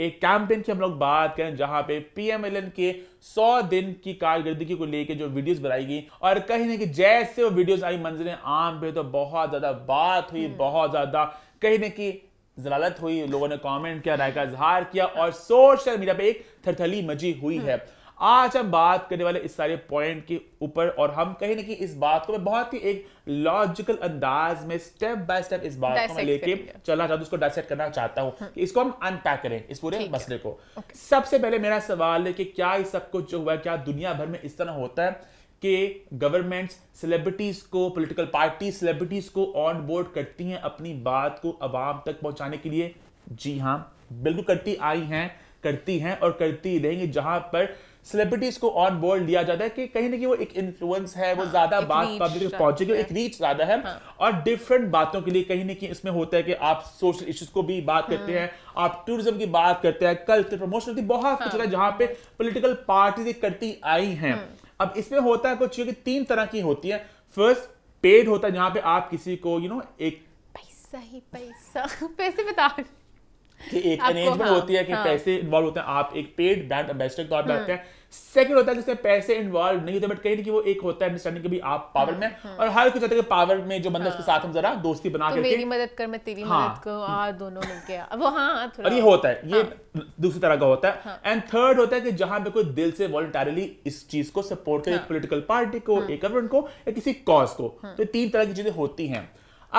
एक कैंपेन की हम लोग बात करें जहां पे पीएमएलएन के 100 दिन की कारकर्दगी को लेके जो वीडियोस बनाई गई और कहीं ना कहीं जैसे वो वीडियोस आई मंजिल आम पे तो बहुत ज़्यादा बात हुई हम्म। बहुत ज़्यादा कहीं ना कहीं जलालत हुई लोगों ने कमेंट किया राय का इजहार किया और सोशल मीडिया पे एक थरथली मची हुई है आज हम बात करने वाले इस सारे पॉइंट के ऊपर और हम कहीं ना कहीं इस बात को मैं बहुत ही एक लॉजिकल अंदाज में स्टेप बाय स्टेप इस बात को लेके चलना चाहता हूँ उसको डायसेट करना चाहता हूँ हम्म। कि इसको हम अनपैक करें इस पूरे मसले को सबसे पहले मेरा सवाल है कि क्या इस सब कुछ जो हुआ क्या दुनिया भर में इस तरह होता है के गवर्नमेंट्स सेलिब्रिटीज को पॉलिटिकल पार्टी सेलिब्रिटीज को ऑन बोर्ड करती हैं अपनी बात को आवाम तक पहुंचाने के लिए जी हाँ बिल्कुल करती आई हैं करती हैं और करती रहेंगी जहां पर सेलिब्रिटीज को ऑन बोर्ड लिया जाता है कि कहीं ना कहीं वो एक इन्फ्लुएंस है वो हाँ, ज्यादा बात पब्लिक तक पहुंचेगी एक रीच ज्यादा है हाँ, और डिफरेंट बातों के लिए कहीं ना कहीं इसमें होता है कि आप सोशल इश्यूज को भी बात करते हाँ। हैं आप टूरिज्म की बात करते हैं कल्चर प्रमोशन बहुत कुछ हाँ। है जहां पे पोलिटिकल पार्टी करती आई हैं अब इसमें होता है कुछ तीन तरह की होती है फर्स्ट पेड होता है जहां पे आप किसी को यू नो एक पैसा ही पैसा पैसे बता कि एक अरेंजमेंट हाँ, होती है कि हाँ. पैसे इन्वॉल्व होते हैं आप एक पेड ब्रांड एम्बेसडर के तौर पर हम्म। रहते हैं सेकंड होता है जिसमें पैसे इन्वॉल्व नहीं होते बट कहीं ना कि वो एक होता है अंडरस्टैंडिंग कि भी आप पावर हाँ, में हाँ, और हर कुछ होता है पावर में जो बंदा हाँ, उसके साथ हम जरा दोस्ती बना तो मेरी मदद कर मैं तेरी हाँ, मदद करूं आ दोनों मिल के वो हाँ, हाँ थोड़ा और ये होता है ये हाँ। दूसरी तरह का होता है एंड हाँ। थर्ड होता है कि जहां पे कोई दिल से वॉलंटरली इस चीज को सपोर्ट करे पोलिटिकल पार्टी को एक गवर्नमेंट को या किसी कॉज को तो तीन तरह की चीजें होती हैं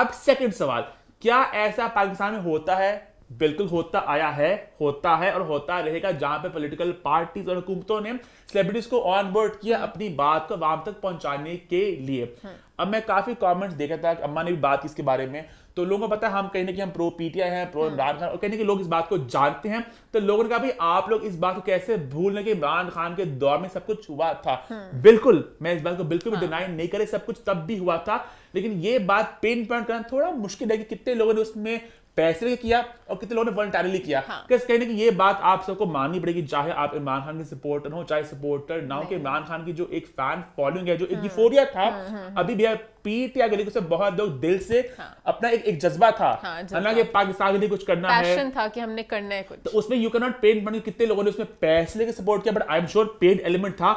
अब सेकंड सवाल क्या ऐसा पाकिस्तान में होता है बिल्कुल होता आया है होता है और होता रहेगा जहां पे पॉलिटिकल पार्टीज और हुकूमतों ने सेलिब्रिटीज को ऑन बोर्ड किया अपनी बात को वहां तक पहुंचाने के लिए हम्म। अब मैं काफी कमेंट्स देखा था अम्मा ने भी बात की इसके बारे में तो लोगों को पता है हम कहीं ना हम प्रो पीटीआई हैं प्रो इमरान खान और कहीं ना कि लोग इस बात को जानते हैं तो लोगों ने कहा भाई आप लोग इस बात को कैसे भूल लें कि इमरान खान के दौर में सब कुछ हुआ था हम्म। बिल्कुल मैं इस बात को बिल्कुल भी डिनाई हाँ। नहीं करे सब कुछ तब भी हुआ था लेकिन ये बात पेन पॉइंट करना थोड़ा मुश्किल है कि कितने लोगों ने उसमें पैसे ने किया और कितने लोगों ने वॉलंटरली किया हाँ। कहने की ये बात आप सबको माननी पड़ेगी चाहे आप इमरान खान के सपोर्टर हो चाहे सपोर्टर ना हो कि इमरान खान की जो एक फैन फॉलोइंग है जो एक हाँ। था हाँ, हाँ, अभी भी पीट या गली को से बहुत लोग दिल से हाँ। अपना एक, एक जज्बा था हाँ, कि पाकिस्तान के लिए कुछ करना है था कि हमने करना है कुछ तो उसमें यू कैन नॉट पेंट बन कितने लोगों ने उसमें पैसे के सपोर्ट किया but I am sure paid element था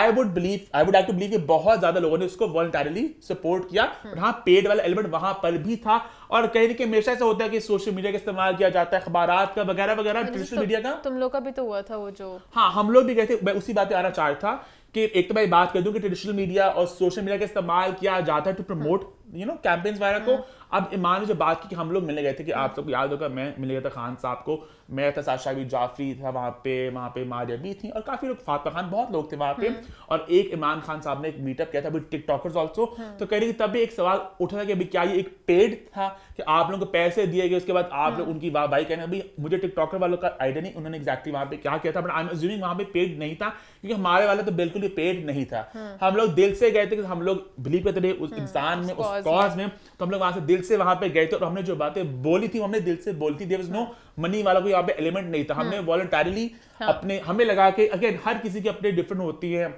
I would believe I would to believe कि बहुत ज्यादा लोगों ने उसको वॉलंटरली सपोर्ट किया बट हाँ पेड हाँ, वाला एलिमेंट वहां पर भी था और कहीं ना कहीं हमेशा ऐसा होता है कि सोशल मीडिया का इस्तेमाल किया जाता है अखबार का वगैरह वगैरह ट्रेडिशनल हाँ, मीडिया तो का तुम लोग का भी तो हुआ था वो जो हाँ हम लोग भी गए थे मैं उसी बात पे आना चाह रहा था कि एक तो मैं बात कर दूं कि ट्रेडिशनल मीडिया और सोशल मीडिया का इस्तेमाल किया जाता है to promote you know campaigns वगैरह को हाँ। अब ईमान जो बात की कि हम लोग मिलने गए थे कि आप सबको याद होगा मैं मिल गया था खान साहब को मैं था साशा भी जाफरी था वहाँ पे वहाँ पे मारिया भी थी और काफी लोग फातमा खान बहुत लोग थे वहाँ पे हाँ। और एक इमान खान साहब ने एक मीटअप किया था अभी टिकटॉकर्स ऑल्सो तो कह रही थी तब भी एक सवाल उठा था कि अभी क्या ये एक पेड था कि आप लोगों को पैसे दिए गए उसके बाद आप हाँ। लोग उनकी वाह भाई कहने अभी मुझे टिकटॉकर वालों का आइडिया नहीं उन्होंने एक्जैक्टली वहाँ पे क्या किया था बट आई एम अज्यूमिंग वहाँ पे पेड नहीं था क्योंकि हमारे वाले तो बिल्कुल भी पेड नहीं था हम लोग दिल से गए थे कि हम लोग बिलीव करते थे उस इंसान में उस कॉज में तो हम लोग वहां से दिल से वहां पे गए थे और हमने जो बातें बोली थी हमने दिल से बोली थी देर इज नो मनी वाला कोई यहाँ पे एलिमेंट नहीं था हाँ। हमने वॉलंटारिली हाँ। अपने हमें लगा के अगेन हर किसी की अपने डिफरेंट होती है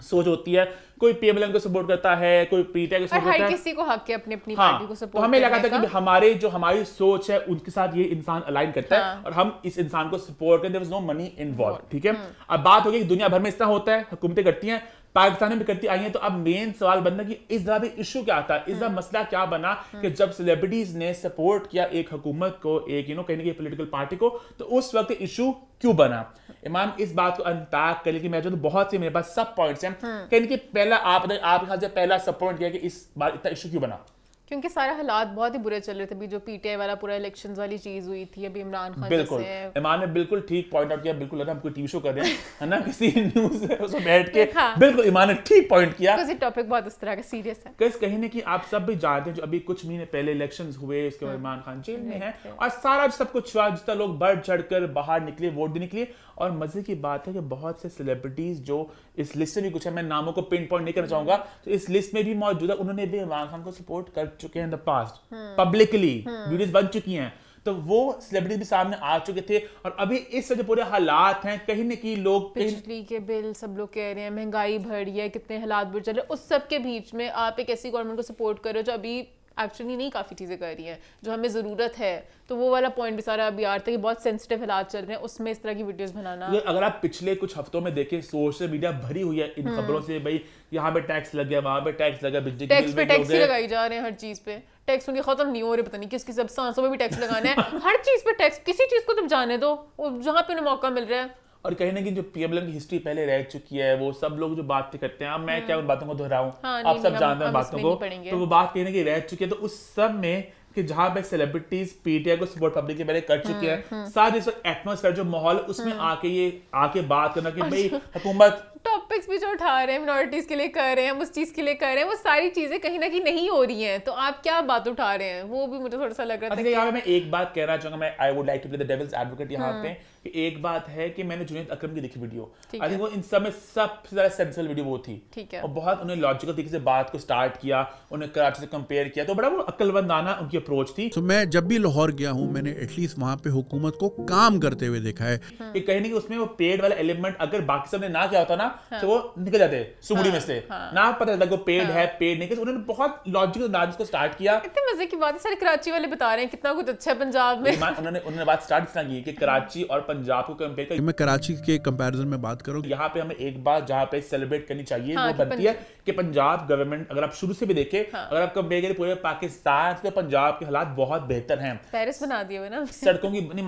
सोच होती है कोई पीएमएलएम को सपोर्ट करता है कोई पीटीआई को सपोर्ट करता है किसी को हक है अपनी अपनी हाँ, पार्टी को सपोर्ट तो हमें लगा था कि हमारे जो हमारी सोच है उनके साथ ये इंसान अलाइन करता हाँ. है और हम इस इंसान को सपोर्ट करें there is no money involve ठीक है हम्म। अब बात हो गई दुनिया भर में इस तरह होता है हुकूमतें करती हैं पाकिस्तान में भी करती आई है तो अब मेन सवाल बनना कि इस दफा भी इशू क्या था इस दफा हम्म। मसला क्या बना हम्म। कि जब सेलिब्रिटीज ने सपोर्ट किया एक हुकूमत को एक यू नो कहने की पोलिटिकल पार्टी को तो उस वक्त इशू क्यों बना इमाम इस बात को अनताक कर लेकिन मैं जो तो बहुत से मेरे पास सब पॉइंट्स हैं हम्म। कहने की पहला आप आपके ख्याल से पहला सब किया कि इस बार इतना इशू क्यों बना क्योंकि सारे हालात बहुत ही बुरे चल रहे थे अभी जो पीटीआई वाला पूरा इलेक्शंस वाली चीज हुई थी अभी इमरान खान बिल्कुल इमरान ने बिल्कुल ठीक पॉइंट आउट किया बिल्कुल लगा हम कोई टीवी शो कर रहे हैं ना किसी न्यूज उसमें बैठ के हाँ। बिल्कुल इमरान ने ठीक पॉइंट किया क्योंकि टॉपिक बहुत उस तरह का सीरियस है कैसे कहीं ना कि आप सब भी जानते हैं जो अभी कुछ महीने पहले इलेक्शन हुए उसके बाद हाँ। इमरान खान जेल में है और सारा सब कुछ हुआ जितना लोग बढ़ चढ़ बाहर निकले वोट देने के लिए और मज़े की बात है कि बहुत से सेलिब्रिटीज़ जो इस लिस्ट में भी कुछ है मैं नामों को पिन पॉइंट नहीं करना चाहूंगा तो इस लिस्ट में भी मौजूद है उन्होंने भी इमरान खान को सपोर्ट कर चुके हैं in the past publicly videos बन चुकी हैं तो वो सेलिब्रिटी भी सामने आ चुके थे और अभी इस जो पूरे हालात हैं कहीं ना कहीं लोग बिजली के बिल सब लोग कह रहे हैं महंगाई बढ़ रही है कितने हालात बढ़ चल रहे हैं उस सब के बीच में आप एक ऐसी गवर्नमेंट को सपोर्ट कर रहे हो जो अभी एक्चुअली नहीं काफ़ी चीज़ें कर रही हैं जो हमें ज़रूरत है तो वो वाला पॉइंट भी सारा अभी आ रहा था कि बहुत सेंसिटिव हालात चल रहे हैं उसमें इस तरह की वीडियोस बनाना तो अगर आप पिछले कुछ हफ्तों में देखें सोशल मीडिया भरी हुई है इन हम्म। खबरों से भाई यहाँ पे टैक्स लग गया वहाँ पे टैक्स लगा बिजली टैक्स पे टैक्स लगाई जा रहे हैं हर चीज़ पे टैक्स उनके खत्म नहीं हो रहे पता नहीं किस किस अब सांसों में भी टैक्स लगाना है हर चीज़ पे टैक्स किसी चीज़ को तुम तो जाने दो जहाँ पे उन्हें मौका मिल रहा है और कहीं ना कहीं जो पीएम की हिस्ट्री पहले रह चुकी है वो सब लोग जो बातें करते हैं अब मैं हाँ। क्या उन बातों को दोहराऊं हाँ, आप सब जानते हैं बातों को तो वो बात कहीं ना कहीं रह चुकी है तो उस सब में कि जहां पे सेलिब्रिटीज पीटीआई को सपोर्ट पब्लिक के बारे कर हाँ, चुके हैं हाँ। साथ इस एटमोसफेयर जो माहौल उसमें आके ये आके बात करना कि भाई हुकूमत टॉपिक्स भी जो उठा रहे हैं मिनोरिटीज़ के लिए कर रहे हैं हम उस चीज़ के लिए कर रहे हैं वो सारी चीज़ें कहीं ना कहीं नहीं हो रही हैं तो आप क्या बात उठा रहे हैं वो भी मुझे थोड़ा सा लग रहा था यहाँ पे मैं एक बात कह रहा चाहूँगा मैं I would like to play the devil's advocate यहाँ हाँ। पे कि एक बात है कि मैंने जुनेद अकरम की देखी वीडियो आई थिंक वो इन सब में सबसे ज्यादा सेंसिबल वीडियो वो थी ठीक है और बहुत उन्हें लॉजिकल तरीके से बात को स्टार्ट किया उन्हें कराची से कंपेयर किया तो बड़ा वो अक्लबंदाना उनकी अप्रोच थी तो so, मैं जब भी लाहौर गया हूँ मैंने एटलीस्ट वहाँ पे हुकूमत को काम करते हुए देखा है हाँ। कि कहीं ना कि उसमें वो पेड वाला एलिमेंट अगर बाकी सब ने ना किया होता ना हाँ। तो वो निकल जाते सुगड़ी हाँ, में से हाँ। ना पता चलता पेड है पेड नहीं उन्होंने बहुत लॉजिकल अंदाज को स्टार्ट किया इतने मजे की बात है सारे कराची वाले बता रहे हैं कितना कुछ अच्छा है पंजाब में उन्होंने उन्होंने बात स्टार्ट इतना की कि कराची और पंजाब को कंपेयर कर मैं कराची के कंपैरिजन में बात करूँ यहाँ पे हमें एक बात जहाँ पे सेलिब्रेट करनी चाहिए वो बनती है कि पंजाब गवर्नमेंट अगर आप शुरू से भी देखे अगर आप कंपेयर करें पूरे पाकिस्तान से तो पंजाब के हालात बहुत बेहतर है पेरिस बना दिए ना सड़कों की नहीं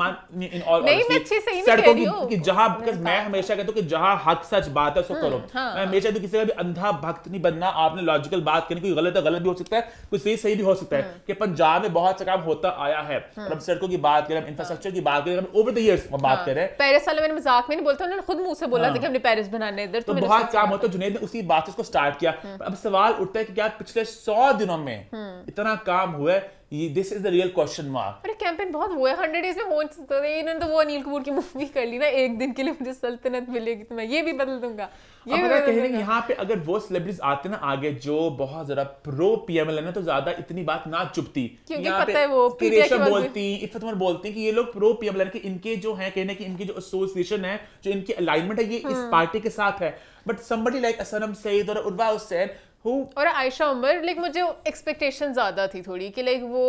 मैं अच्छे से सड़कों की जहाँ मैं हमेशा कहता हूँ जहाँ हक सच बात चाहता है उसको हम्म, करो हाँ। मैं हमेशा भी तो किसी का भी अंधा भक्त नहीं बनना आपने लॉजिकल बात करनी कोई गलत है गलत भी हो सकता है कोई सही सही भी हो सकता है हम्म। कि पंजाब में बहुत सा काम होता आया है हम हम्म। सड़कों की बात करें इंफ्रास्ट्रक्चर की बात करें ओवर द ईयर्स हम बात हाँ। करें पेरिस वाले मैंने मजाक में नहीं बोलता उन्होंने खुद मुंह से बोला था हाँ। कि हमने पेरिस बनाने इधर तो, तो बहुत काम होता है जुनेद ने उसी बात से उसको स्टार्ट किया अब सवाल उठता है कि क्या पिछले सौ दिनों में इतना काम हुआ है this is the real question mark अरे कैंपेन बहुत हुआ है हंड्रेड डेज में हो सकता तो- है तो इन्होंने तो वो अनिल कपूर की मूवी कर ली ना एक दिन के लिए मुझे सल्तनत मिलेगी तो मैं ये भी बदल दूंगा ये अब कह रहे हैं यहाँ पे अगर वो सेलिब्रिटीज आते ना आगे जो बहुत जरा प्रो पीएमएल है ना तो ज्यादा इतनी बात ना चुपती क्योंकि पता है वो रेशम बोलती इफत उमर हैं कि ये लोग प्रो पीएमएल के इनके जो है कहने की इनकी जो एसोसिएशन है जो इनकी अलाइनमेंट है ये इस पार्टी हाँ। के साथ है but somebody like Aslam Saeed और उर्वा हुसैन और आयशा उमर लाइक मुझे एक्सपेक्टेशन ज़्यादा थी थोड़ी कि लाइक वो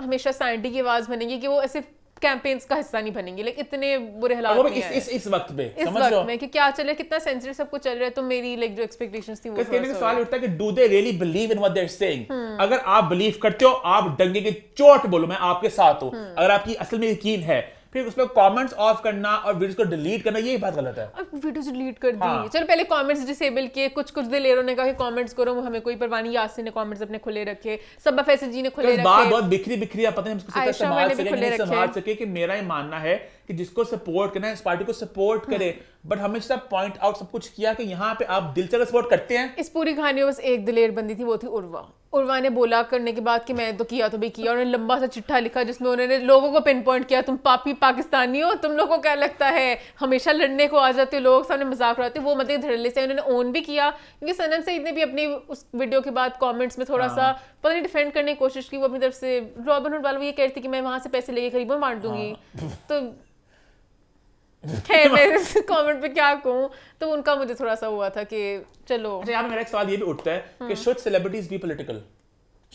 हमेशा सैंडी की आवाज़ बनेगी कि वो ऐसे कैंपेन्स का हिस्सा नहीं बनेंगे लाइक इतने बुरे हालात में इस, इस, इस वक्त में इस समझ वक्त लो? में कि क्या चल रहा है कितना सेंसिटिव सब कुछ चल रहा है तो मेरी लाइक जो एक्सपेक्टेशंस थी वो कहने का सवाल उठता है कि do they really believe in what they are saying अगर आप बिलीव करते हो आप डंगे के चोट बोलो मैं आपके साथ हूं हम्म। अगर आपकी असल में यकीन है फिर उसमें कमेंट्स ऑफ करना और वीडियोस को डिलीट करना ये बात गलत है अब वीडियोस डिलीट कर दी हाँ। चलो पहले कमेंट्स डिसेबल किए कुछ कुछ देर ने कहा कि कमेंट्स करो वो हमें कोई परवाह नहीं यासिन ने कमेंट्स अपने खुले रखे सब फैसल जी ने खुले तो रखे बात बहुत बिखरी बिखरी आप पता नहीं हम संभाल सके संभाल सके कि मेरा ये मानना है कि जिसको सपोर्ट करना है इस पार्टी को सपोर्ट हाँ। करे बट हमें सब पॉइंट आउट सब कुछ किया कि यहाँ पे आप दिल से सपोर्ट करते हैं इस पूरी कहानी में बस एक दिलेर बंदी थी वो थी उर्वा उर्वा ने बोला करने के बाद कि मैं तो किया तो भी किया उन्होंने लंबा सा चिट्ठा लिखा जिसमें उन्होंने लोगों को पिन पॉइंट किया तुम पापी पाकिस्तानी हो तुम लोगों को क्या लगता है हमेशा लड़ने को आ जाते हो लोग सामने मजाक उड़ाते वो मतलब धड़ल्ले से उन्होंने ओन भी किया क्योंकि सनम सईद ने भी अपनी उस वीडियो के बाद कॉमेंट्स में थोड़ा सा हाँ। पता नहीं डिफेंड करने की कोशिश की वो अपनी तरफ से रॉबिन हुड वाला ये कह रही थी कि मैं वहाँ से पैसे लेके गरीबों मार दूंगी हाँ। तो कमेंट पे क्या कहूँ तो उनका मुझे थोड़ा सा हुआ था कि चलो अच्छा यहाँ मेरा एक सवाल ये भी उठता है कि should celebrities be political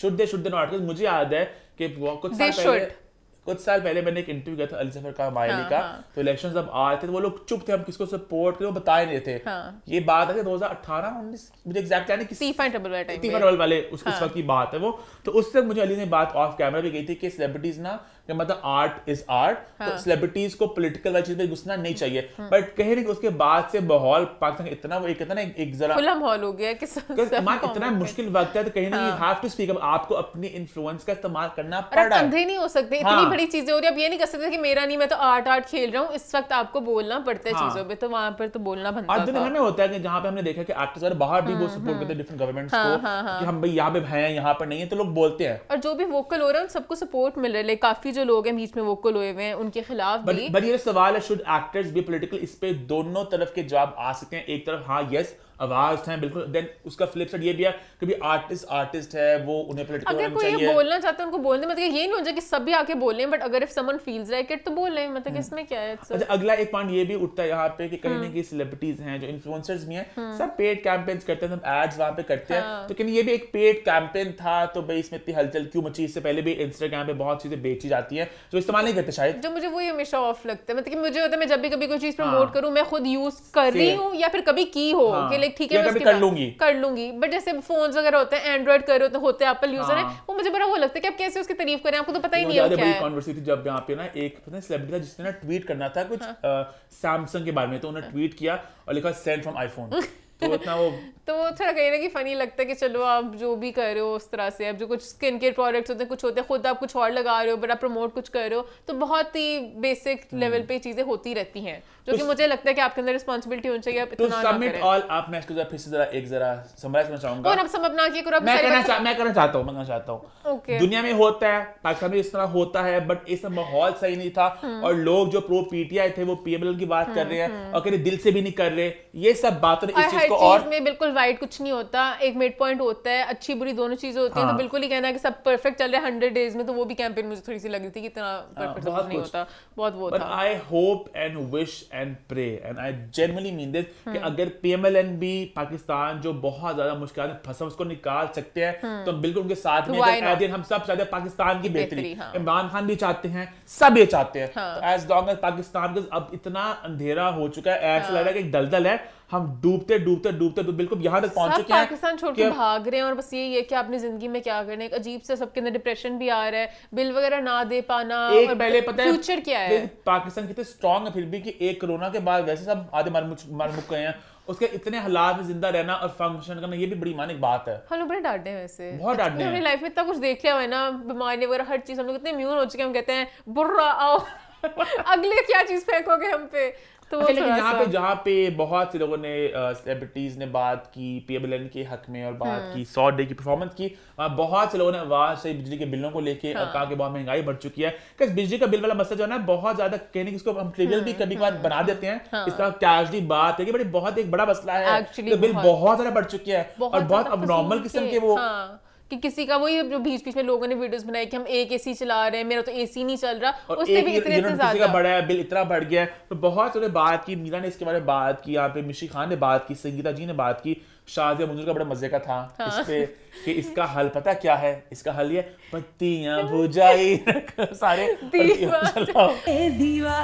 should they should they not मुझे याद है कि कुछ साल पहले कुछ साल पहले मैंने एक इंटरव्यू किया था अलजफर का मायली हाँ, का हाँ. तो इलेक्शन जब आ रहे थे तो वो लोग चुप थे हम किसको सपोर्ट करें वो बता ही नहीं थे हाँ. ये बात है दो हजार अठारह उन्नीस मुझे एग्जैक्ट यानी तीफा इंटरवल वाले उस हाँ। वक्त की बात है वो तो उस वक्त मुझे अली ने बात ऑफ कैमरा भी गई थी कि सेलिब्रिटीज ना कि मतलब आर्ट इज आर्ट सेलिब्रिटीज को पॉलिटिकल वाली चीज में घुसना नहीं चाहिए बट हाँ। कहीं ना उसके बाद से माहौल पाकिस्तान इतना वो एक इतना एक जरा खुला माहौल हो गया कि मां इतना मुश्किल वक्त है तो कहीं ना you have to speak up आपको अपनी इन्फ्लुएंस का इस्तेमाल करना पड़ रहा है अंधे नहीं हो सकते इतनी हाँ। बड़ी चीजें हो रही है अब ये नहीं कर सकते कि मेरा नहीं मैं तो आर्ट आर्ट खेल रहा हूं इस वक्त आपको बोलना पड़ता है हाँ। चीजों पे तो वहां पर तो बोलना बनता है दुनिया में होता है कि जहां पे हमने देखा कि एक्टर्स और बाहर भी वो सपोर्ट करते हैं डिफरेंट गवर्नमेंट्स को कि हम भाई यहां पे हैं यहां पर नहीं है तो लोग बोलते हैं और जो भी वोकल हो रहे हैं उन सबको सपोर्ट मिल रहा है काफी काफी जो लोग हैं बीच में वोकल हुए हैं उनके खिलाफ भी बट ये सवाल है शुड एक्टर्स भी पॉलिटिकल इस पे दोनों तरफ के जवाब आ सकते हैं एक तरफ हाँ यस yes, आवाज है बिल्कुल देन उसका फ्लिप साइड ये भी है कि भी आर्टिस्ट आर्टिस्ट है वो उन्हें पोलिटिकल अगर कोई ये बोलना चाहते हैं उनको बोलने मतलब ये नहीं हो जाए कि सभी आके बोले बट अगर if someone feels like it तो बोलें मतलब हम्म। इसमें क्या है अच्छा अगला एक पॉइंट ये भी उठता है यहां पे कि कहीं ना हम्म। कहीं सेलिब्रिटीज हैं जो इन्फ्लुएंसर्स भी हैं हम्म। सब पेड कैंपेन्स करते हैं सब एड्स वहां पे करते हैं हाँ। तो कि ये भी एक पेड कैंपेन था तो भाई इसमें इतनी हलचल क्यों मची इससे पहले भी इंस्टाग्राम पे बहुत चीजें बेची जाती है जो इस्तेमाल नहीं करते शायद जो मुझे वही हमेशा ऑफ लगता है मतलब कि मुझे होता है मैं जब भी कभी कोई चीज प्रमोट करूं मैं खुद यूज कर रही हूं या फिर कभी की हो हाँ। कि लाइक ठीक है कर लूंगी कर लूंगी बट जैसे फोन वगैरह होते हैं एंड्रॉइड कर होते होते हैं एप्पल यूजर है वो मुझे बड़ा वो लगता है कि आप कैसे उसकी तारीफ करें आपको तो पता ही नहीं है क्या है कॉन्वर्सेशन जब यहाँ पे ना एक सेलिब्रिटी था जिसने ना ट्वीट करना था कुछ सैमसंग हाँ। के बारे में तो उन्होंने ट्वीट हाँ। किया और लिखा सेंड फ्रॉम आईफोन तो इतना वो तो वो थोड़ा कहीं ना कहीं फ़नी लगता है कि चलो आप जो भी कर रहे हो उस तरह से अब जो कुछ स्किन केयर प्रोडक्ट्स होते हैं कुछ होते हैं खुद आप कुछ और लगा रहे हो बट आप प्रमोट कुछ कर रहे हो तो बहुत ही बेसिक लेवल हम्म। पे चीज़ें होती रहती हैं जो कि तो मुझे लगता है कि आपके अंदर रिस्पॉन्सिबिलिटी होनी चाहिए तो सबमिट ऑल आप मैं इसको जरा फिर से जरा एक जरा समराइज करना चाहूंगा और अब सब अपना के करो मैं करना मैं करना चाहता हूं मैं करना चाहता हूं ओके दुनिया में होता है पाकिस्तान में इस तरह होता है बट इस माहौल सही नहीं था हम्म। और लोग जो प्रो पीटीआई थे वो पीएमएल की बात कर हम्म, रहे हैं और कह रहे दिल से भी नहीं कर रहे ये सब बातों ने इस चीज को और बिल्कुल वाइट कुछ नहीं होता एक मिड पॉइंट होता है अच्छी बुरी दोनों चीजें होती हाँ। हैं तो हाँ। बिल्कुल ही कहना कि सब परफेक्ट चल रहे हैं हंड्रेड डेज में तो वो भी कैंपेन मुझे थोड़ी सी लग रही थी कि इतना परफेक्ट हाँ, तो नहीं होता बहुत वो था I hope and wish and pray and I generally mean this कि हम्म। अगर पीएमएलएन भी पाकिस्तान जो बहुत ज्यादा मुश्किल है फंसा उसको निकाल सकते हैं हम्म। तो बिल्कुल उनके साथ तो में हम सब चाहते हैं पाकिस्तान की बेहतरी हाँ। इमरान खान भी चाहते हैं सब ये चाहते हैं एज लॉन्ग एज पाकिस्तान अब इतना अंधेरा हो चुका है ऐसा लग रहा है कि दलदल है हम डूबते डूबते डूबते तो बिल्कुल यहाँ तक पहुंच चुके हैं पाकिस्तान छोड़ के भाग रहे हैं और बस ये है कि आपने जिंदगी में क्या करना है अजीब से सबके अंदर डिप्रेशन भी आ रहा है बिल वगैरह ना दे पाना एक पहले पता है फ्यूचर क्या है पाकिस्तान कितने स्ट्रांग है फिर भी कि एक कोरोना के बाद वैसे सब आधे मर मुक गए हैं उसके इतने हालात में जिंदा रहना और फंक्शन करना ये भी बड़ी मानिक बात है हम लोग बड़े डांटे हैं वैसे बहुत अच्छा, डांटे हैं लाइफ में इतना कुछ देख लिया हुआ है ना बीमारी वगैरह हर चीज हम लोग इतने इम्यून हो चुके हैं हम कहते हैं बुर्रा आओ अगले क्या चीज फेंकोगे हम पे तो अच्छा, यहाँ पे जहाँ पे बहुत से लोगों ने सेलिब्रिटीज ने बात की पीएबलन के हक में और बात हम्म। की सौ डे की परफॉर्मेंस की बहुत से लोगों ने वहां से बिजली के बिलों को लेके हाँ। कहा कि बहुत महंगाई बढ़ चुकी है बिजली का बिल वाला मसला जो है ना बहुत ज्यादा कहने की हम ट्रिवियल भी हम्म, कभी कभार हम्म। बना देते हैं हाँ। इस तरह कैशली बात है कि बड़ी बहुत एक बड़ा मसला है तो बिल बहुत ज्यादा बढ़ चुकी है और बहुत अब नॉर्मल किस्म के वो हाँ। कि किसी का वही जो बीच बीच में लोगों ने वीडियोस बनाए कि हम एक एसी चला रहे हैं मेरा तो एसी नहीं चल रहा उससे भी इतने इतने ज्यादा बढ़ा है बिल इतना बढ़ गया है तो बहुत सारे बात की मीरा ने इसके बारे में बात की यहाँ पे मिशी खान ने बात की संगीता जी ने बात की शाजिया मंजूर का बड़ा मजे का था हाँ. इस पे कि इसका हल पता क्या है इसका हल ये पत्तियां बुझाई सारे दीवा दीवा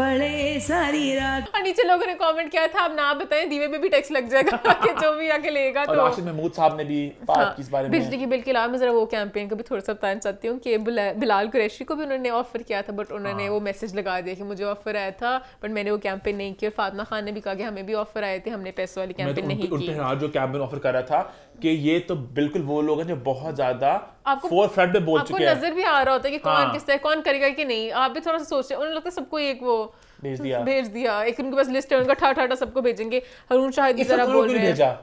बड़े सारी रात और हाँ नीचे लोगों ने कमेंट किया था आप ना बताएं दीवे पे भी टैक्स लग जाएगा कि जो भी आके लेगा तो राशिद महमूद साहब ने भी बात हाँ, की इस बारे में बिजली की बिल के अलावा मैं जरा वो कैंपेन का भी थोड़ा सा बताना चाहती हूँ कि बिलाल कुरैशी को भी उन्होंने ऑफर किया था बट उन्होंने हाँ। वो मैसेज लगा दिया कि मुझे ऑफर आया था बट मैंने वो कैंपेन नहीं किया फातिमा खान ने भी कहा कि हमें भी ऑफर आए थे हमने पैसों वाली कैंपेन तो नहीं की जो कैंपेन ऑफर कर रहा था कि ये तो बिल बिल्कुल वो लोग हैं जो बहुत ज्यादा फोर फ्रंट में बोल चुके हैं नजर भी आ रहा होता है कि कौन किस हाँ। किससे कौन करेगा कि नहीं आप भी थोड़ा सा सोच रहे उन्हें लगता है सबको एक वो भेज दिया भेज दिया एक उनके पास लिस्ट है उनका ठा ठा सबको भेजेंगे हरुण शाह भी जरा तो बोल रहे हैं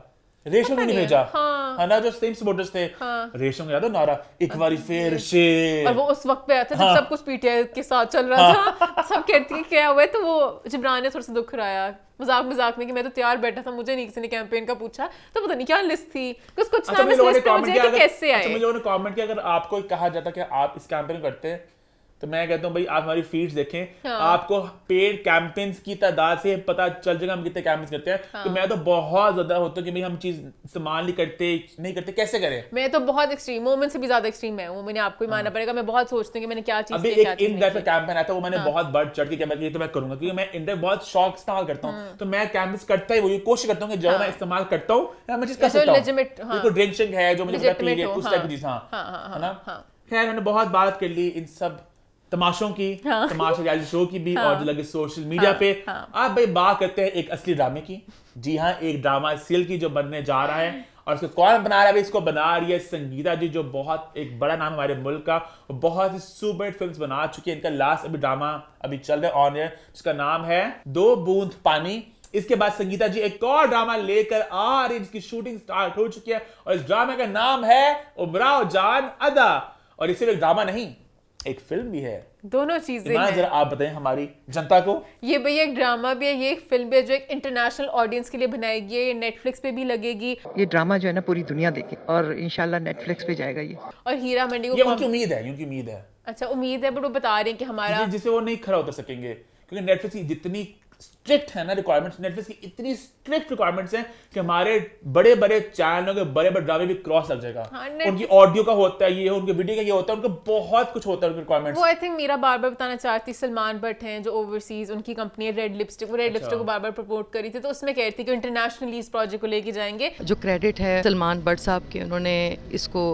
रेशम नहीं भेजा हाँ।, हाँ। ना जो सेम सपोर्टर्स थे हाँ। रेशम याद है नारा एक बार फिर शेर और वो उस वक्त पे आया था हाँ। जब सब कुछ पीटीआई के साथ चल रहा हाँ। था सब कहते हैं क्या हुआ तो वो जिब्रान ने थोड़ा सा दुख कराया मजाक मजाक में कि मैं तो तैयार बैठा था मुझे नहीं किसी ने कैंपेन का पूछा तो पता नहीं क्या लिस्ट थी कुछ कुछ अच्छा, नाम इस लिस्ट पे मुझे कि कैसे अच्छा, आए अच्छा मुझे उन्होंने कमेंट किया अगर आपको कहा जाता कि आप इस कैंपेन करते हैं तो मैं कहता हूँ भाई आप हमारी फीड्स देखें हाँ। आपको पेड कैंपेन्स की तादाद से पता चल जाएगा हम कितने कैंपेन्स करते हैं तो हाँ। तो मैं तो बहुत ज्यादा होता हूँ कि भाई हम चीज इस्तेमाल नहीं करते नहीं करते कैसे करें मैं तो बहुत एक्सट्रीम मोमेंट से भी ज्यादा एक्सट्रीम है वो मैंने आपको ही मानना हाँ। पड़ेगा मैं बहुत सोचती हूँ कि मैंने क्या चीज अभी एक इन डेप्थ कैंपेन आता है वो मैंने हाँ। बहुत बढ़ चढ़ के मैं तो मैं करूंगा क्योंकि मैं इन डेप्थ बहुत शौक इस्तेमाल करता हूँ हाँ। तो मैं कैंपेन्स करता ही वही कोशिश करता हूँ कि जब मैं इस्तेमाल करता हूँ मैं चीज कर सकता हूँ ड्रिंक है जो मुझे उस टाइप की चीज हाँ है ना खैर हमने बहुत बात कर ली इन सब तमाशों की हाँ। तमाशा रियलिटी शो की भी हाँ। और जो लगे सोशल मीडिया हाँ। पे हाँ। आप भाई बात करते हैं एक असली ड्रामे की जी हाँ एक ड्रामा सील की जो बनने जा रहा है और उसको कौन बना रहा है इसको बना रही है संगीता जी जो बहुत एक बड़ा नाम हमारे मुल्क का बहुत ही सुपर फिल्म बना चुकी है इनका लास्ट अभी ड्रामा अभी चल रहा है ऑन जिसका नाम है दो बूंद पानी इसके बाद संगीता जी एक और ड्रामा लेकर आ रही जिसकी शूटिंग स्टार्ट हो चुकी है और इस ड्रामे का नाम है उमराव जान अदा और इसे एक ड्रामा नहीं एक फिल्म भी है दोनों चीजें हैं जरा आप बताएं हमारी जनता को ये भाई एक ड्रामा भी है ये एक फिल्म भी है जो एक इंटरनेशनल ऑडियंस के लिए बनाई गई है ये नेटफ्लिक्स पे भी लगेगी ये ड्रामा जो है ना पूरी दुनिया देखे और इनशाला नेटफ्लिक्स पे जाएगा ये और हीरा मंडी को उनकी उम्मीद है उनकी उम्मीद है अच्छा उम्मीद है बट वो बता रहे हैं कि हमारा जिसपे वो नहीं खड़ा उतर तो सकेंगे क्योंकि नेटफ्लिक्स की जितनी स्ट्रिक्ट है ना रिक्वायरमेंट्स नेटफ्लिक्स की इतनी स्ट्रिक्ट रिक्वायरमेंट्स हैं कि हमारे बड़े बड़े चैनलों के बड़े बड़े ड्रामे भी क्रॉस लग जाएगा हाँ, उनकी ऑडियो का होता है ये उनके वीडियो का ये होता है उनका बहुत कुछ होता है उनके रिक्वायरमेंट्स वो आई थिंक मेरा बार बार बताना चाहती सलमान भट्ट हैं जो ओवरसीज उनकी कंपनी है रेड लिपस्टिक वो रेड अच्छा। लिपस्टिक को बार बार प्रमोट करी थी तो उसमें कह रही थी कि इंटरनेशनली इस प्रोजेक्ट को लेके जाएंगे जो क्रेडिट है सलमान भट्ट साहब के उन्होंने इसको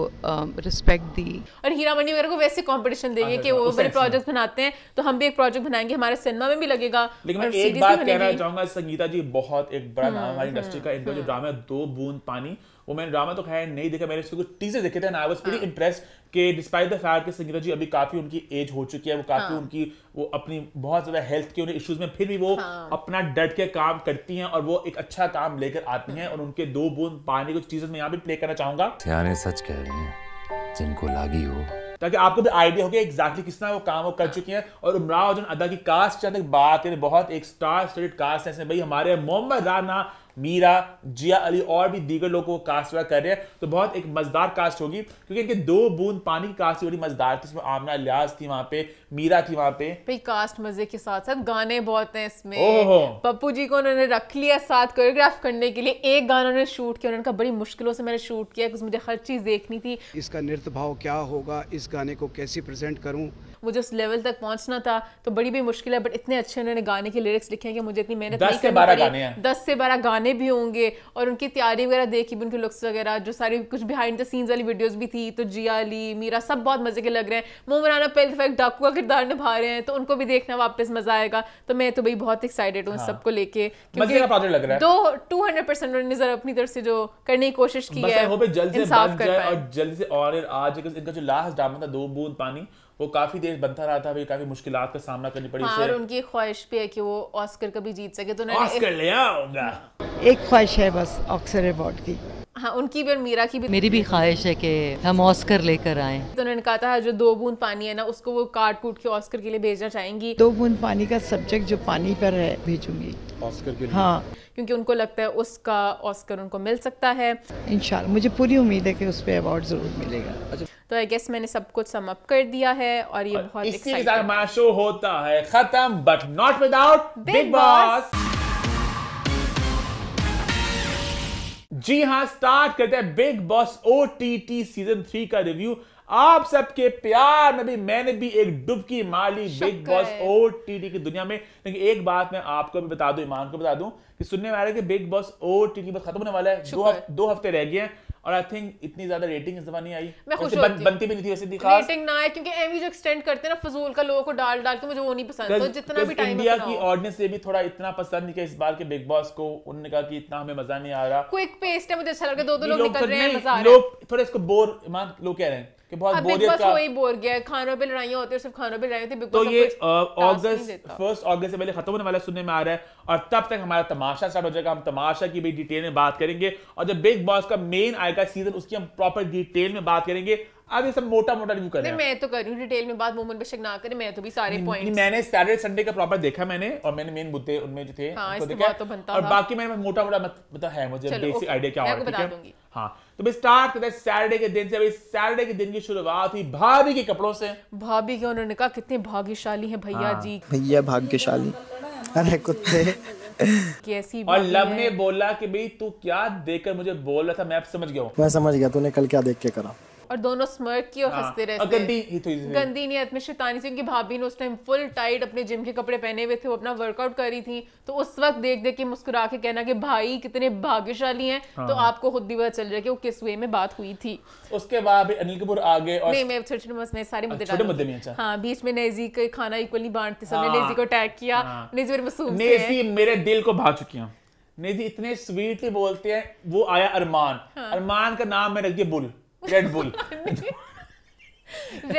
रिस्पेक्ट दी और हीरा मनी वगैरह को वैसे कॉम्पिटिशन देंगे हाँ, कि हाँ, वो बड़े प्रोजेक्ट बनाते हैं तो हम भी एक प्रोजेक्ट बनाएंगे हमारे सिनेमा में भी लगेगा लेकिन एक बात कहना चाहूंगा संगीता जी बहुत एक बड़ा नाम हाँ, हमारी इंडस्ट्री का इनका हाँ, जो ड्रामा हाँ। है दो बूंद पानी वो मैंने ड्रामा तो खैर नहीं देखा मैंने उसके कुछ टीजे देखे थे आई वाज प्रीटी इंप्रेस कि डिस्पाइट द फैक्ट कि संगीता जी अभी काफी उनकी एज हो चुकी है वो काफी हाँ. उनकी वो अपनी बहुत ज्यादा हेल्थ के उन्हें इश्यूज में फिर भी वो हाँ. अपना डट के काम करती हैं और वो एक अच्छा काम लेकर आती हैं और उनके दो बूंद पानी कुछ चीजें मैं यहाँ भी प्ले करना चाहूंगा सच कह रही है जिनको लागी हो ताकि आपको भी आइडिया हो गया एग्जैक्टली किस तरह वो काम वो कर चुके हैं और उमरान अदा की कास्ट बात करें बहुत एक स्टार स्टडेड कास्ट है भाई हमारे मोहम्मद राना मीरा जिया अली और भी दीगर लोग को कास्ट वगैरह कर रहे हैं तो बहुत एक मजदार कास्ट होगी क्योंकि इनके दो बूंद पानी की कास्ट बड़ी मजदार थी इसमें आमना अलियास थी वहां पे मीरा थी वहां पे भाई कास्ट मजे के साथ साथ गाने बहुत हैं इसमें पप्पू जी को उन्होंने रख लिया साथ कोरियोग्राफ करने के लिए एक गाना उन्होंने शूट किया उन्होंने कहा बड़ी मुश्किलों से मैंने शूट किया क्योंकि मुझे हर चीज़ देखनी थी इसका नृत्य भाव क्या होगा इस गाने को कैसे प्रेजेंट करूँ मुझे उस लेवल तक पहुंचना था तो बड़ी भी मुश्किल है बट इतने अच्छे उन्होंने गाने के लिरिक्स लिखे हैं कि मुझे इतनी मेहनत दस से बारह दस से बारह गाने गाने भी होंगे और उनकी तैयारी वगैरह देखी भी उनके लुक्स वगैरह जो सारी कुछ बिहाइंड द सीन्स वाली वीडियोज़ भी थी तो जिया अली मीरा सब बहुत मज़े के लग रहे हैं मोमराना पहले दफ़ा एक डाकू का किरदार निभा रहे हैं तो उनको भी देखना वापस मज़ा आएगा तो मैं तो भाई बहुत एक्साइटेड हूँ हाँ। सबको लेके दो टू हंड्रेड परसेंट उन्होंने जरा अपनी तरफ से जो करने की कोशिश की है जल्दी से और जल्दी से और आज इनका जो लास्ट ड्रामा था दो बूंद पानी वो काफी देर बनता रहा था काफी मुश्किल का सामना करनी पड़ी हाँ, और उनकी ख्वाहिश भी है कि वो ऑस्कर कभी जीत सके तो ऑस्कर ले आऊंगा एक ख्वाहिश है बस ऑक्सर अवार्ड की हाँ उनकी भी और मीरा की भी मेरी भी ख्वाहिश है कि हम ऑस्कर लेकर आए तो उन्होंने कहा था जो दो बूंद पानी है ना उसको वो काट कूट के ऑस्कर के लिए भेजना चाहेंगी दो बूंद पानी का सब्जेक्ट जो पानी पर है भेजूंगी ऑस्कर के लिए हाँ क्योंकि उनको लगता है उसका ऑस्कर उनको मिल सकता है इन मुझे पूरी उम्मीद है कि उस पर अवार्ड ज़रूर मिलेगा अच्छा। तो आई गेस मैंने सब कुछ सम अप कर दिया है और ये बहुत इसी शो होता है खत्म but not without Bigg Boss जी हां स्टार्ट करते हैं Bigg Boss O T T season three का रिव्यू आप सबके प्यार में भी मैंने भी एक डुबकी मार ली Bigg Boss O T T की दुनिया में लेकिन एक बात मैं आपको भी बता दूं ईमान को बता दूं कि सुनने में आ रहा है कि Bigg Boss O T T बस खत्म होने वाला है दो, दो हफ्ते रह गए हैं और आई थिंक इतनी ज्यादा रेटिंग इस दफा नहीं आई मैं खुश बन, बनती भी नहीं थी वैसे दिखा रेटिंग ना है क्योंकि एमवी e जो एक्सटेंड करते हैं ना फजूल का लोगों को डाल डाल के मुझे वो नहीं पसंद तो जितना भी टाइम इंडिया की ऑडियंस से भी थोड़ा इतना पसंद नहीं कि इस बार के बिग बॉस को उन्होंने कहा कि इतना हमें मजा नहीं आ रहा क्विक पेस्ट है मुझे अच्छा लगा दो दो लोग निकल रहे हैं मजा आ रहा है लोग थोड़ा इसको बोर मान लोग कह रहे हैं कि बहुत बोरियत का वही बोर गया खानों पे लड़ाइयां होती है सिर्फ खानों पे लड़ाई होती है तो ये अगस्त फर्स्ट अगस्त से पहले खत्म होने वाला सुनने में आ रहा है और तब तक हमारा तमाशा स्टार्ट हो जाएगा हम तमाशा की भी डिटेल में बात करेंगे और जब बिग बॉस का मेन आएगा सीजन उसकी हम प्रॉपर डिटेल में बात करेंगे अब ये सब मोटा मोटा रिव्यू करें मैं तो कर रही हूँ डिटेल में बात मोमन बेशक ना करें मैं तो भी सारे पॉइंट मैंने सैटरडे संडे का प्रॉपर देखा मैंने और मैंने मेन मुद्दे उनमें जो थे हाँ, देखा तो बनता और बाकी मैंने मोटा मोटा मतलब है मुझे बेसिक आइडिया क्या हो रहा है हाँ तो भाई स्टार्ट करते हैं सैटरडे के दिन से भाई सैटरडे के दिन की शुरुआत हुई भाभी के कपड़ों से भाभी के उन्होंने कहा कितने भाग्यशाली हैं भैया हाँ। जी भैया भाग्यशाली अरे कुत्ते कैसी और लव ने बोला कि भाई तू क्या देखकर मुझे बोल रहा था मैं समझ गया हूँ मैं समझ गया तूने कल क्या देख के करा और दोनों स्मर्क की और हाँ। हंसते रहते गंदी तो गंदी नियत में शैतानी से उनकी भाभी ने उस टाइम फुल टाइट अपने जिम के कपड़े पहने हुए थे वो अपना वर्कआउट कर रही थी तो उस वक्त देख देख के मुस्कुरा के कहना कि भाई कितने भाग्यशाली हैं तो हाँ। आपको खुद भी पता चल रहा है कि वो किस वे में बात हुई थी उसके बाद अनिल कपूर आगे और नहीं मैं छोटे छोटे मसले सारे अच्छा, मुद्दे छोटे मुद्दे में अच्छा हां बीच में नेजी के खाना इक्वल नहीं बांटते सबने हाँ। नेजी को अटैक किया नेजी मेरे मासूम नेजी मेरे दिल को भा चुकी हैं नेजी इतने स्वीटली बोलते हैं वो आया अरमान अरमान का नाम मैं रख दिया बुल Red Bull.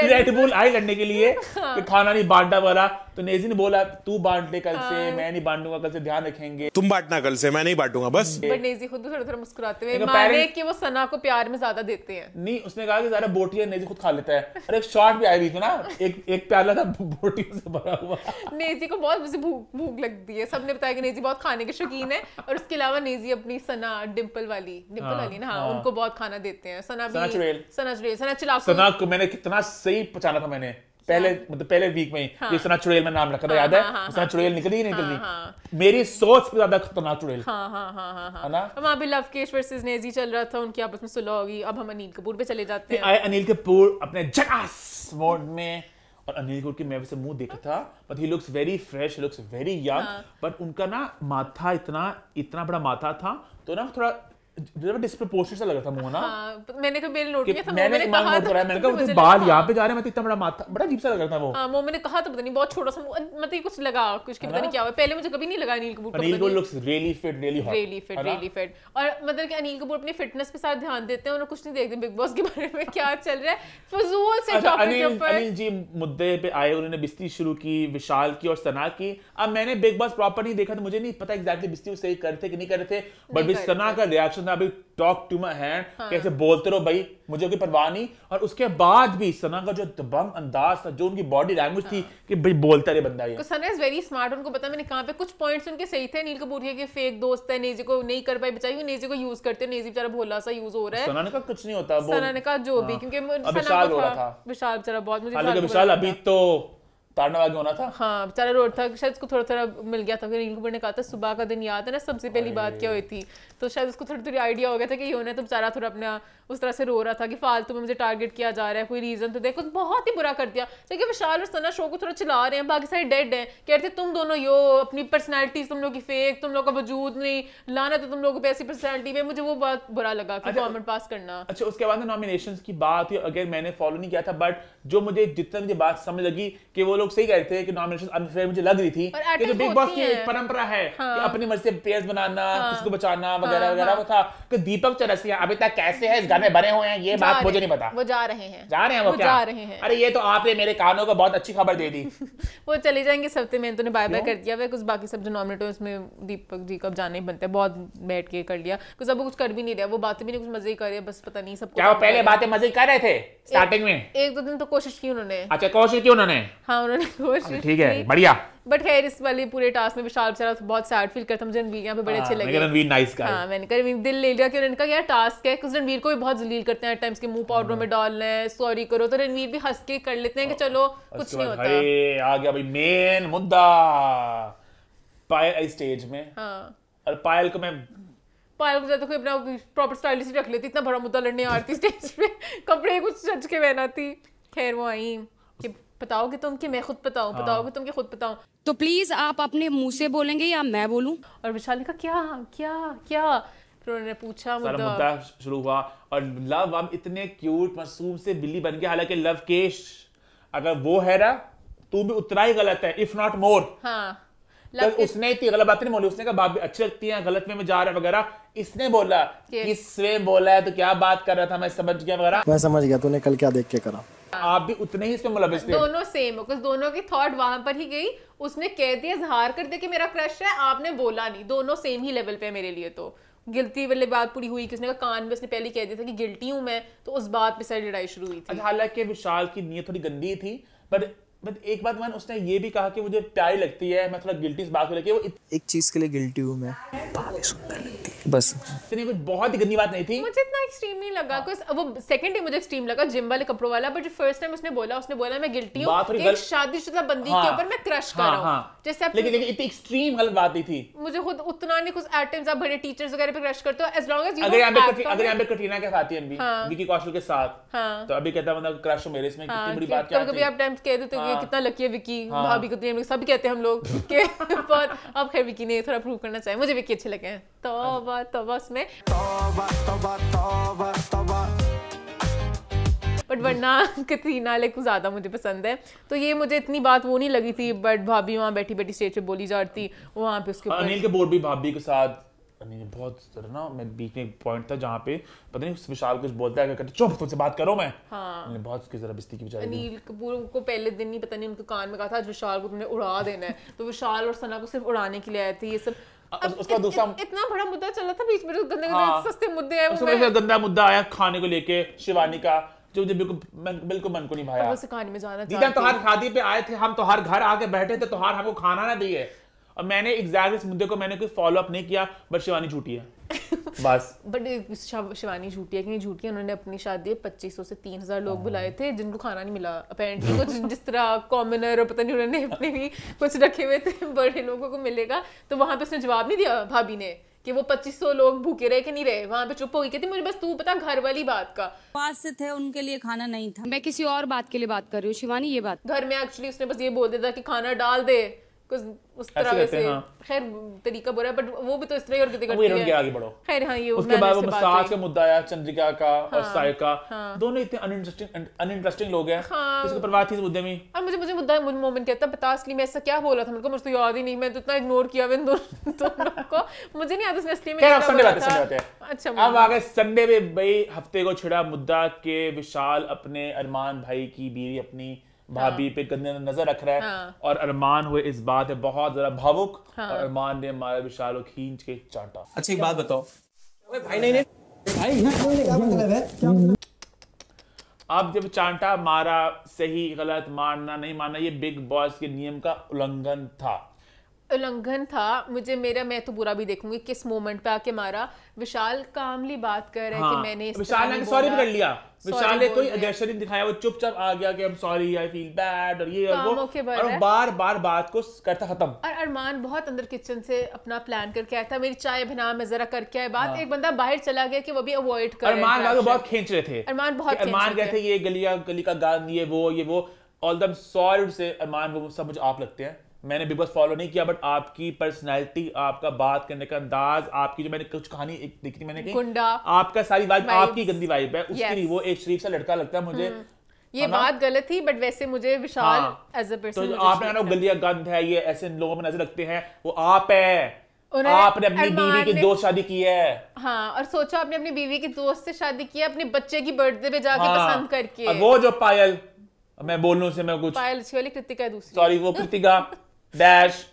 रेडबुल आई लड़ने के लिए हाँ। कि खाना नहीं बांटा वाला तो नेजी ने बोला तू बांट ले कल से हाँ। मैं नहीं बांटूंगा कल से ध्यान रखेंगे तुम बांटना कल से मैं नहीं बांटूंगा बस बट नेजी खुद थोड़ा थोड़ा मुस्कुराते हुए माने कि वो सना को प्यार में ज्यादा देते हैं नहीं उसने कहा कि ज्यादा बोटियां नेजी खुद खा लेता है अरे एक शॉट भी आई हुई थी ना एक एक प्याला था बोटियों से भरा हुआ नेजी को बहुत मुझे भूख भूख लगती है सबने बताया कि नेजी बहुत खाने के शौकीन है और उसके अलावा नेजी अपनी सना डिम्पल वाली डिम्पल हाँ, वाली ना उनको बहुत खाना देते हैं सना भी सना चुड़ेल सना चुड़ेल सना चिलाकू सना को मैंने इतना सही पहचाना था मैंने पहले हाँ। मतलब पहले वीक में हाँ, विश्वनाथ चुड़ैल में नाम रखा था हाँ, याद हाँ, है हाँ, हाँ, चुड़ैल निकली ही नहीं निकली हाँ, हाँ, मेरी सोच पे ज्यादा खतरनाक चुड़ैल हाँ, हाँ, हाँ, हाँ, ना वहाँ भी केश वर्सेस नेजी चल रहा था उनकी आपस में सुलह होगी अब हम अनिल कपूर पे चले जाते हैं आए अनिल कपूर अपने जकास मोड में और अनिल कपूर की मैं वैसे मुंह देखा था but he looks very fresh looks very young but उनका ना माथा इतना इतना बड़ा माथा था तो ना थोड़ा डिस्प्रोपोर्शनेट सा लग हाँ, तो रहा था मुंह ना हाँ, मैंने बिल नोट किया था मैंने कहा मैंने कहा मैंने कहा बाल यहां पे जा रहे हैं मैं तो इतना बड़ा माथा बड़ा अजीब सा लग रहा था वो हां मुंह मैंने कहा तो पता नहीं बहुत छोटा सा मतलब कुछ लगा कुछ पता नहीं क्या हुआ पहले मुझे कभी नहीं लगा Anil Kapoor Anil Kapoor looks really fit really hot really fit really fit और मतलब कि अनिल कपूर अपनी फिटनेस पे सारा ध्यान देते हैं और कुछ नहीं देखते बिग बॉस के बारे में क्या चल रहा है फजूल से टॉपिक अच्छा, अनिल अनिल जी मुद्दे पे आए उन्होंने बिस्ती शुरू की विशाल की और सना की अब मैंने बिग बॉस प्रॉपर नहीं देखा तो मुझे नहीं पता एग्जैक्टली बिस्ती सही करते कि नहीं करते बट सना का रिएक्शन ना अभी टॉक टू माई हैंड कैसे बोलते रहो भाई मुझे कोई परवाह नहीं और उसके बाद भी सना का जो दबंग अंदाज था जो उनकी बॉडी लैंग्वेज हाँ। थी कि भाई बोलता रहे बंदा ये तो सना इज वेरी स्मार्ट उनको पता मैंने कहाँ पे कुछ पॉइंट्स उनके सही थे नील कपूर के फेक दोस्त है नेजी को नहीं कर पाई बचाई नेजी को यूज करते नेजी बेचारा भोला सा यूज हो रहा है सना ने कहा कुछ नहीं होता सना ने कहा जो भी हाँ। क्योंकि विशाल बेचारा बहुत मुझे विशाल अभी तो टारगेट हाँ, तो तो किया जा रहा है तो देखो बहुत ही बुरा कर दिया जबकि विशाल और सना शो को थोड़ा चला रहे हैं बाकी सारे डेड है कह रहे थे तुम दोनों यो अपनी पर्सनैलिटी तुम लोग की फेक तुम लोग का वजूद नहीं लाना तो तुम लोग ऐसी पर्सनैलिटी में मुझे वो बहुत बुरा लगा गवर्नमेंट अच्छा, पास करना अच्छा उसके बाद नॉमिनेशन की बात अगर मैंने फॉलो नहीं किया था बट जो मुझे जितना मुझे बात समझ लगी कि वो लोग सही कह रहे थे कि नॉमिनेशन अनफेयर मुझे लग रही थी कि बिग बॉस की एक परंपरा है हाँ। कि अपनी मर्जी से प्लेयर्स बनाना हाँ। किसको बचाना वगैरह हाँ, वगैरह हाँ। वो था कि दीपक चरसिया अभी तक कैसे है इस घर में बने हुए हैं ये बात मुझे नहीं पता वो जा रहे हैं जा रहे हैं वो जा रहे हैं अरे ये तो आपने मेरे कानों को बहुत अच्छी खबर दे दी वो चले जाएंगे हफ्ते में ने बाय बाय कर दिया कुछ बाकी सब जो नॉमिनेट हुए उसमें दीपक जी का जाना ही बनता है बहुत बैठ के कर लिया कुछ अब कुछ कर भी नहीं रहा वो बातें भी नहीं कुछ मजे कर रहे बस पता नहीं सब क्या पहले बातें मजे कर रहे थे स्टार्टिंग में एक दो दिन तो कोशिश की उन्होंने अच्छा कोशिश की उन्होंने हाँ उन्होंने कोशिश ठीक है बढ़िया बट खैर इस वाले पूरे टास्क में विशाल बेचारा बहुत सैड फील करता मुझे रणवीर यहाँ पे बड़े हाँ, अच्छे लगे रणवीर नाइस का हाँ मैंने कहा रणवीर दिल ले लिया कि उन्होंने कहा यार टास्क है क्योंकि रणवीर को भी बहुत जलील करते हैं टाइम्स के मुंह पाउडर हाँ। में डालना है सॉरी करो तो रणवीर भी हंस के कर लेते हैं कि हाँ, चलो कुछ नहीं होता अरे आ गया भाई मेन मुद्दा पायल स्टेज में हाँ और पायल को मैं पायल तो को जाते अपना प्रॉपर स्टाइलिश रख लेती इतना बड़ा मुद्दा लड़ने आती स्टेज पे कपड़े कुछ सज के पहनाती खैर वो आई कि बताओगे तुम कि मैं खुद बताऊं हाँ। बताओगे तुम कि खुद बताऊं तो प्लीज आप अपने मुंह से बोलेंगे या मैं बोलूं और विशाल ने कहा क्या क्या क्या फिर उन्होंने पूछा मुद्दा मुद्दा शुरू हुआ और लव अब इतने क्यूट मासूम से बिल्ली बन गया हालांकि लव केश अगर वो है ना तू भी उतना ही गलत है इफ नॉट मोर हाँ मतलब तो उसने इतनी गलत बात नहीं बोली उसने कहा बात भी अच्छी लगती है गलत में जा रहा है वगैरह इसने बोला किसने बोला है तो क्या बात कर रहा था मैं समझ गया वगैरह मैं समझ गया तूने कल क्या देख के करा आप भी उतने ही इसमें मुलविस थे दोनों सेम हो दोनों की थॉट वहां पर ही गई उसने कह दिया जहार कर दिया कि मेरा क्रश है आपने बोला नहीं दोनों सेम ही लेवल पे मेरे लिए तो गिल्टी वाली बात पूरी हुई किसने का कान में उसने पहले कह दिया था कि गिल्टी हूं मैं तो उस बात पे सारी लड़ाई शुरू हुई थी अच्छा, हालांकि विशाल की नीयत थोड़ी गंदी थी पर बट एक बात मैंने उसने ये भी कहा कि मुझे प्यारी लगती है मैं थोड़ा गिल्टी इस बात को लेके वो इत... एक चीज के लिए गिल्टी हूँ मैं बस इतनी कुछ बहुत ही गंदी बात नहीं थी मुझे इतना एक्सट्रीम नहीं लगा बिकॉज हाँ। वो सेकंड डे मुझे एक्सट्रीम लगा जिम वाले कपड़ों वाला बट फर्स्ट टाइम उसने बोला उसने बोला मैं गिल्टी हूँ एक शादीशुदा बंदी हाँ। के ऊपर मैं क्रश कर हाँ, रहा हूँ हाँ। जैसे लेकिन लेकिन इतनी एक्सट्रीम गलत बात नहीं थी मुझे खुद उतना नहीं कुछ एट आप बड़े टीचर्स वगैरह पे क्रश करते हो एज लॉन्ग एज यू अगर यहां पे अगर यहां पे कटरीना के साथ ही विकी कौशल के साथ तो अभी कहता मतलब क्रश मेरे इसमें कितनी बड़ी बात क्या कभी आप टाइम्स कह देते हो हाँ। कितना लकी है विकी हाँ। भाभी को दुनिया तो में सब कहते हैं हम लोग के पर अब खैर विकी ने थोड़ा प्रूव करना चाहिए मुझे विकी अच्छे लगे हैं तो तोबा उसमें तोबा तोबा बट वरना कतरीना लाइक ज़्यादा मुझे पसंद है तो ये मुझे इतनी बात वो नहीं लगी थी बट भाभी वहाँ बैठी बैठी स्टेज पे बोली जा रही थी वहाँ पे उसके हाँ, अनिल के बोर्ड भी भाभी के साथ करने में बहुत ना मैं बीच में एक पॉइंट था जहाँ पे पता नहीं विशाल कुछ बोलता है कहते चुप तुझसे बात करो मैं हाँ। बहुत उसकी जरा बिस्ती की बेचारी अनिल कपूर को पहले दिन ही पता नहीं उनके कान में कहा था विशाल को तुमने उड़ा देना है तो विशाल और सना को सिर्फ उड़ाने के लिए आए थे ये सब उसका दूसरा इत, इतना बड़ा मुद्दा चल रहा था बीच में गंदे गंदे हाँ। सस्ते मुद्दे हैं उसमें गंदा मुद्दा आया खाने को लेके शिवानी का जो मुझे बिल्कुल मन को नहीं भाया में जाना दीदा तो हर खादी पे आए थे हम तो हर घर आके बैठे थे तो हर हमको खाना ना दिए और मैंने एग्जैक्ट इस मुद्दे को मैंने कोई फॉलो अप नहीं किया बट शिवानी झूठी है बस बट शिवानी झूठी है कि नहीं झूठी है उन्होंने अपनी शादी पच्चीस सौ से तीन हजार लोग हाँ। बुलाए थे जिनको खाना नहीं मिला अपेरेंटली कुछ जिस तरह कॉमनर और पता नहीं उन्होंने अपने भी कुछ रखे हुए थे बड़े लोगों को मिलेगा तो वहां पे उसने जवाब नहीं दिया भाभी ने कि वो पच्चीस सौ लोग भूखे रहे कि नहीं रहे वहाँ पे चुप हो गई कहती मुझे बस तू पता घर वाली बात का पास से थे उनके लिए खाना नहीं था मैं किसी और बात के लिए बात कर रही हूँ शिवानी ये बात घर में एक्चुअली उसने बस ये बोल दिया था कि खाना डाल दे उस तरह से हाँ। खैर तरीका बुरा है बट वो भी तो इस तरह और करती है आगे बढ़ो खैर हाँ ये उसके बाद वो मसाज का मुद्दा आया चंद्रिका का हाँ, और साय का हाँ, दोनों इतने अनइंटरेस्टिंग अनइंटरेस्टिंग लोग हैं हाँ, तो परवाह थी इस मुद्दे में और मुझे मुझे मुद्दा मुझे मोमेंट कहता बता असली में ऐसा क्या बोला था मेरे को मुझे तो याद ही नहीं मैं तो इतना इग्नोर किया इन दोनों को मुझे नहीं याद उसने असली में संडे बात संडे अच्छा अब आ गए संडे में भाई हफ्ते को छिड़ा मुद्दा के विशाल अपने अरमान भाई की बीवी अपनी भाभी हाँ। पे गंदे नजर रख रहा है हाँ। और अरमान हुए इस बात है बहुत ज्यादा भावुक हाँ। और अरमान ने मारा विशाल को खींच के चाटा अच्छा एक बात बताओ भाई नहीं भाई मतलब मतलब अब जब चांटा मारा सही गलत मारना नहीं मारना ये बिग बॉस के नियम का उल्लंघन था उल्लंघन था मुझे मेरा मैं तो बुरा भी देखूंगी किस मोमेंट पे आके मारा विशाल कामली बात कर रहे हाँ, कि मैंने विशाल ने सॉरी कर लिया विशाल ने कोई अग्रेशन नहीं दिखाया वो चुपचाप आ गया कि I am sorry I feel bad और ये और वो और बार बार बात को करता खत्म और अरमान बहुत अंदर किचन से अपना प्लान करके आया था मेरी चाय बना मैं जरा करके आया बात हाँ। एक बंदा बाहर चला गया कि वो भी अवॉइड कर अरमान बहुत खींच रहे थे अरमान बहुत अरमान गए थे ये गलिया गली का गांधी ये वो ये वो ऑल दम सॉरी से अरमान वो सब मुझे आप लगते हैं मैंने बिग बॉस फॉलो नहीं किया बट आपकी पर्सनैलिटी आपका बात करने का अंदाज आपकी जो मैंने कुछ कहानी एक देखी थी मैंने कि आपका सारी वाइब आपकी गंदी वाइब है उसके लिए वो एक शरीफ सा लड़का लगता है मुझे हम्म। ये बात गलत थी बट वैसे मुझे विशाल एज अ पर्सन तो आपने कहा गलिया गंद है ये ऐसे लोगों में नजर रखते हैं वो आप है आपने अपनी बीवी की दोस्त शादी की है हाँ और सोचो आपने अपनी बीवी की दोस्त से शादी की है अपने बच्चे की बर्थडे पे जाके हाँ, पसंद करके वो जो पायल मैं बोलूं से मैं कुछ पायल अच्छी वाली कृतिका दूसरी सॉरी वो कृतिका डैश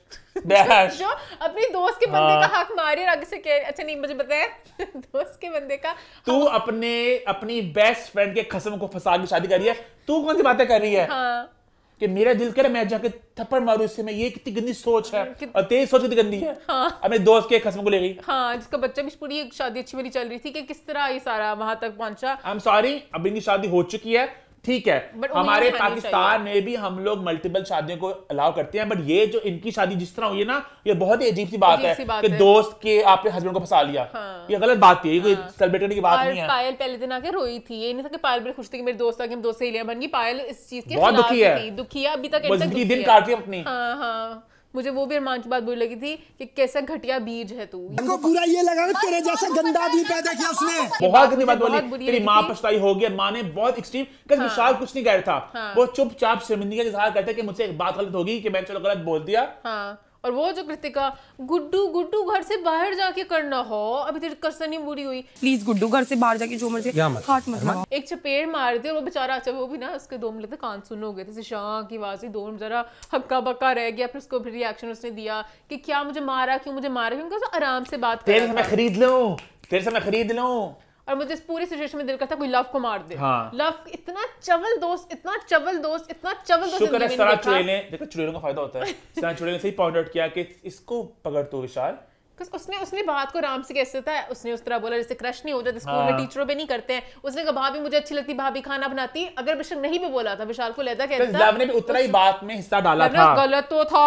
डैश जो अपने दोस्त के बंदे का हक हाँ। मारे आगे से कह अच्छा नहीं मुझे बताया दोस्त के बंदे का तू अपने अपनी बेस्ट फ्रेंड के खसम को फसा के शादी कर रही है तू कौन सी बातें कर रही है हाँ। कि मेरा दिल करे मैं जाके थप्पड़ मारू इससे मैं ये कितनी गंदी सोच है और तेरी सोच कितनी गंदी है हाँ। अब मेरे दोस्त के खसम को ले गई हाँ जिसका बच्चा भी पूरी शादी अच्छी मेरी चल रही थी कि किस तरह ये सारा वहां तक पहुंचा आई एम सॉरी अब इनकी शादी हो चुकी है ठीक है हमारे पाकिस्तान में भी हम लोग मल्टीपल शादियों को अलाउ करते हैं बट ये जो इनकी शादी जिस तरह हुई है ना ये बहुत ही अजीब सी बात है कि दोस्त के आपके हस्बैंड को फंसा लिया हाँ। ये गलत बात थी कोई सेलिब्रेट हाँ। करने की बात नहीं है पायल पहले दिन आके रोई थी ये नहीं था कि पायल बड़ी खुश थी कि मेरे दोस्त आके हम दोस्त लिया बन गई पायल इस चीज के बहुत दुखी है दुखी है अभी तक दिन काटती अपनी हाँ हाँ मुझे वो भी अरमान की बात बुरी लगी थी कि कैसा घटिया बीज है तू तो बुरा ये लगा ना तेरे जैसा गंदा आदमी पैदा किया उसने बहुत गंदी बात बोली तेरी माँ पछताई होगी अरमान ने बहुत एक्सट्रीम कल हाँ, विशाल कुछ नहीं कह रहा था हाँ। वो चुपचाप शर्मिंदगी का इजहार करते कि मुझसे एक बात गलत होगी कि मैंने चलो गलत बोल दिया हाँ, और वो जो कृतिका गुड्डू गुड्डू घर से बाहर जाके करना हो अभी तेरी कसनी बुरी हुई प्लीज गुड्डू घर से बाहर जाके जो मर्जी हाथ मत एक चपेट मार दी और वो बेचारा अच्छा वो भी ना उसके दो मिनट तक कान सुन हो गए थे शाह की आवाज दो जरा हक्का बक्का रह गया फिर उसको रिएक्शन उसने दिया कि क्या मुझे मारा क्यों मुझे मारा क्यों आराम से बात कर खरीद लो तेरे से मैं खरीद लो और मुझे इस पूरी सिचुएशन में दिल करता कोई लव को मार दे हाँ। लव इतना चवल दोस्त इतना चवल दोस्त इतना चवल दोस्त शुक्र है सारा चुड़ैल ने देखो चुड़ैलों का फायदा होता है सारा चुड़ैल ने सही पॉइंट आउट किया कि इसको पकड़ तो विशाल उसने उसने बात को राम से कैसे था उसने उस तरह बोला जैसे क्रश नहीं हो जाता स्कूल में टीचरों हाँ। पे नहीं करते हैं उसने कहा भाभी मुझे अच्छी लगती भाभी खाना बनाती अगर विशाल नहीं भी बोला था विशाल को लेता कहता ने भी उतना ही बात में हिस्सा डाला था गलत तो था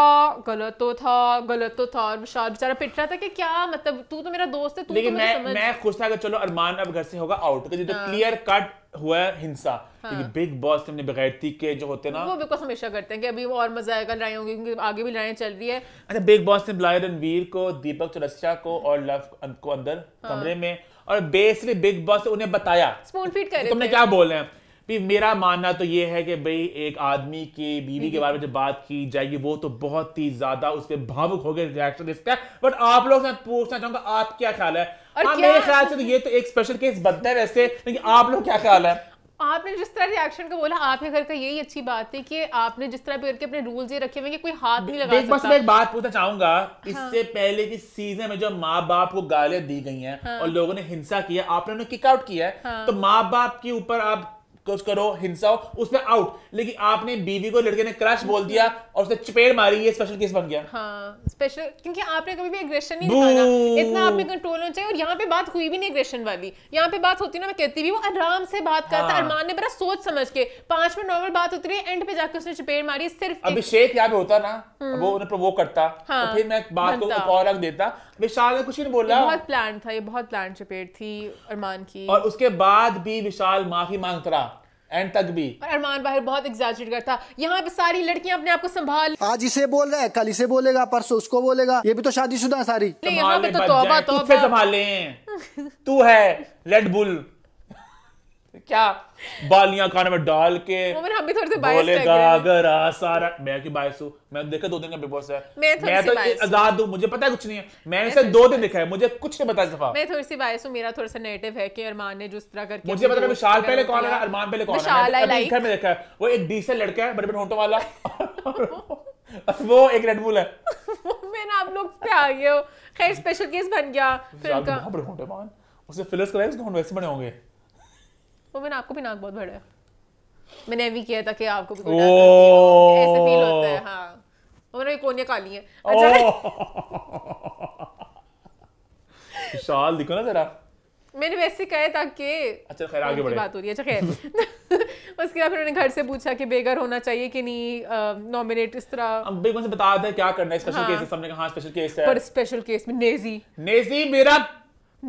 गलत तो था गलत तो था और विशाल बेचारा पिट रहा था कि क्या मतलब तू तो मेरा दोस्त है तू लेकिन तो मैं मैं खुश था कि चलो अरमान अब घर से होगा आउट क्लियर कट हुआ है हिंसा हाँ। बिग बॉस हमने बगैरती के जो होते ना वो बिल्कुल हमेशा करते हैं कि अभी वो और मजा आएगा लड़ाई होगी क्योंकि आगे भी लड़ाई चल रही है अच्छा बिग बॉस ने बुलाया रणवीर को दीपक चौरसिया को और लव अं- को अंदर हाँ। कमरे में और बेसिकली बिग बॉस ने उन्हें बताया स्पून फीट कर तुमने क्या बोल रहे हैं मेरा मानना तो ये है कि भाई एक आदमी की बीवी के हम्म। बारे में जो बात की जाएगी वो तो बहुत ही ज्यादा उस पर भावुक होकर रिएक्शन देता है बट आप लोग पूछना चाहूंगा आप क्या ख्याल है और हाँ, मेरे ख्याल से तो ये तो एक स्पेशल केस बनता है वैसे लेकिन आप लोग क्या ख्याल है आपने जिस तरह रिएक्शन का बोला आपके घर का यही अच्छी बात है कि आपने जिस तरह करके अपने रूल्स ये रखे हुए कि कोई हाथ नहीं लगा सकता मैं एक बात पूछना चाहूंगा हाँ। इससे पहले की सीजन में जब माँ बाप को गालियां दी गई हैं हाँ। और लोगों ने हिंसा किया आपने उन्हें किक आउट किया है हाँ। तो माँ बाप के ऊपर आप कुछ करो हिंसा हो उसमें आउट लेकिन आपने बीवी को लड़के ने क्रश बोल दिया और उसने चपेट मारी ये स्पेशल केस बन गया हाँ स्पेशल क्योंकि आपने कभी भी एग्रेशन नहीं दिखाना इतना आप में कंट्रोल होना चाहिए और यहाँ पे बात हुई भी नहीं एग्रेशन वाली यहाँ पे बात होती ना मैं कहती भी वो आराम से बात करता हाँ। अरमान ने बड़ा सोच समझ के पांच मिनट नॉर्मल बात होती रही एंड पे जाकर उसने चपेट मारी सिर्फ अभिषेक यहाँ पे होता ना हम्म। वो उन्हें प्रवोक करता हाँ, तो फिर मैं बात को और रख देता विशाल ने कुछ नहीं बोला बहुत प्लान था ये बहुत प्लान चपेट थी अरमान की और उसके बाद भी विशाल माफी मांगता रहा एंड तक भी अरमान बाहर बहुत एग्जैजरेट करता यहाँ पे सारी लड़कियाँ अपने आप को संभाल आज इसे बोल रहा है कल इसे बोलेगा परसों उसको बोलेगा ये भी तो शुदा है सारी यहाँ पे तो संभाले तू है लेड बुल क्या बालियां खाने में डाल के हम भी थोड़े से बायस लग रहे हैं अगर सारा मैं क्यों बायस हूं मैं देखा दो दिन का बिग बॉस है मैं, मैं तो आजाद हूं मुझे पता है कुछ नहीं है मैंने इसे दो दिन देखा है मुझे कुछ नहीं पता इस दफा मैं थोड़ी सी बायस हूं मेरा थोड़ा सा नेगेटिव है कि अरमान ने जिस तरह करके मुझे पता है विशाल पहले कौन है अरमान पहले कौन है मैंने तो घर में देखा है वो एक डीसेल लड़का है बड़े बड़े होंठों वाला वो एक रेडबुल है मैंने आप लोग पे आ गए हो खैर स्पेशल केस बन गया फिर तो का बड़े उनका उसे फिलर्स कराए उसके होंठ वैसे बड़े होंगे वो मैंने आपको भी नाक बहुत बड़ा है मैंने भी किया था कि आपको भी ऐसे फील होता है हाँ और मैंने कोनिया काली है अच्छा शाल दिखो ना जरा मैंने वैसे कहा था कि अच्छा खैर आगे बढ़े बात हो रही है अच्छा खैर उसके बाद उन्होंने घर से पूछा कि बेगर होना चाहिए कि नहीं नॉमिनेट इस तरह हम बिल्कुल से बता दें क्या करना है स्पेशल हाँ, केस हमने कहा स्पेशल हाँ, केस है पर स्पेशल केस में नेजी नेजी मेरा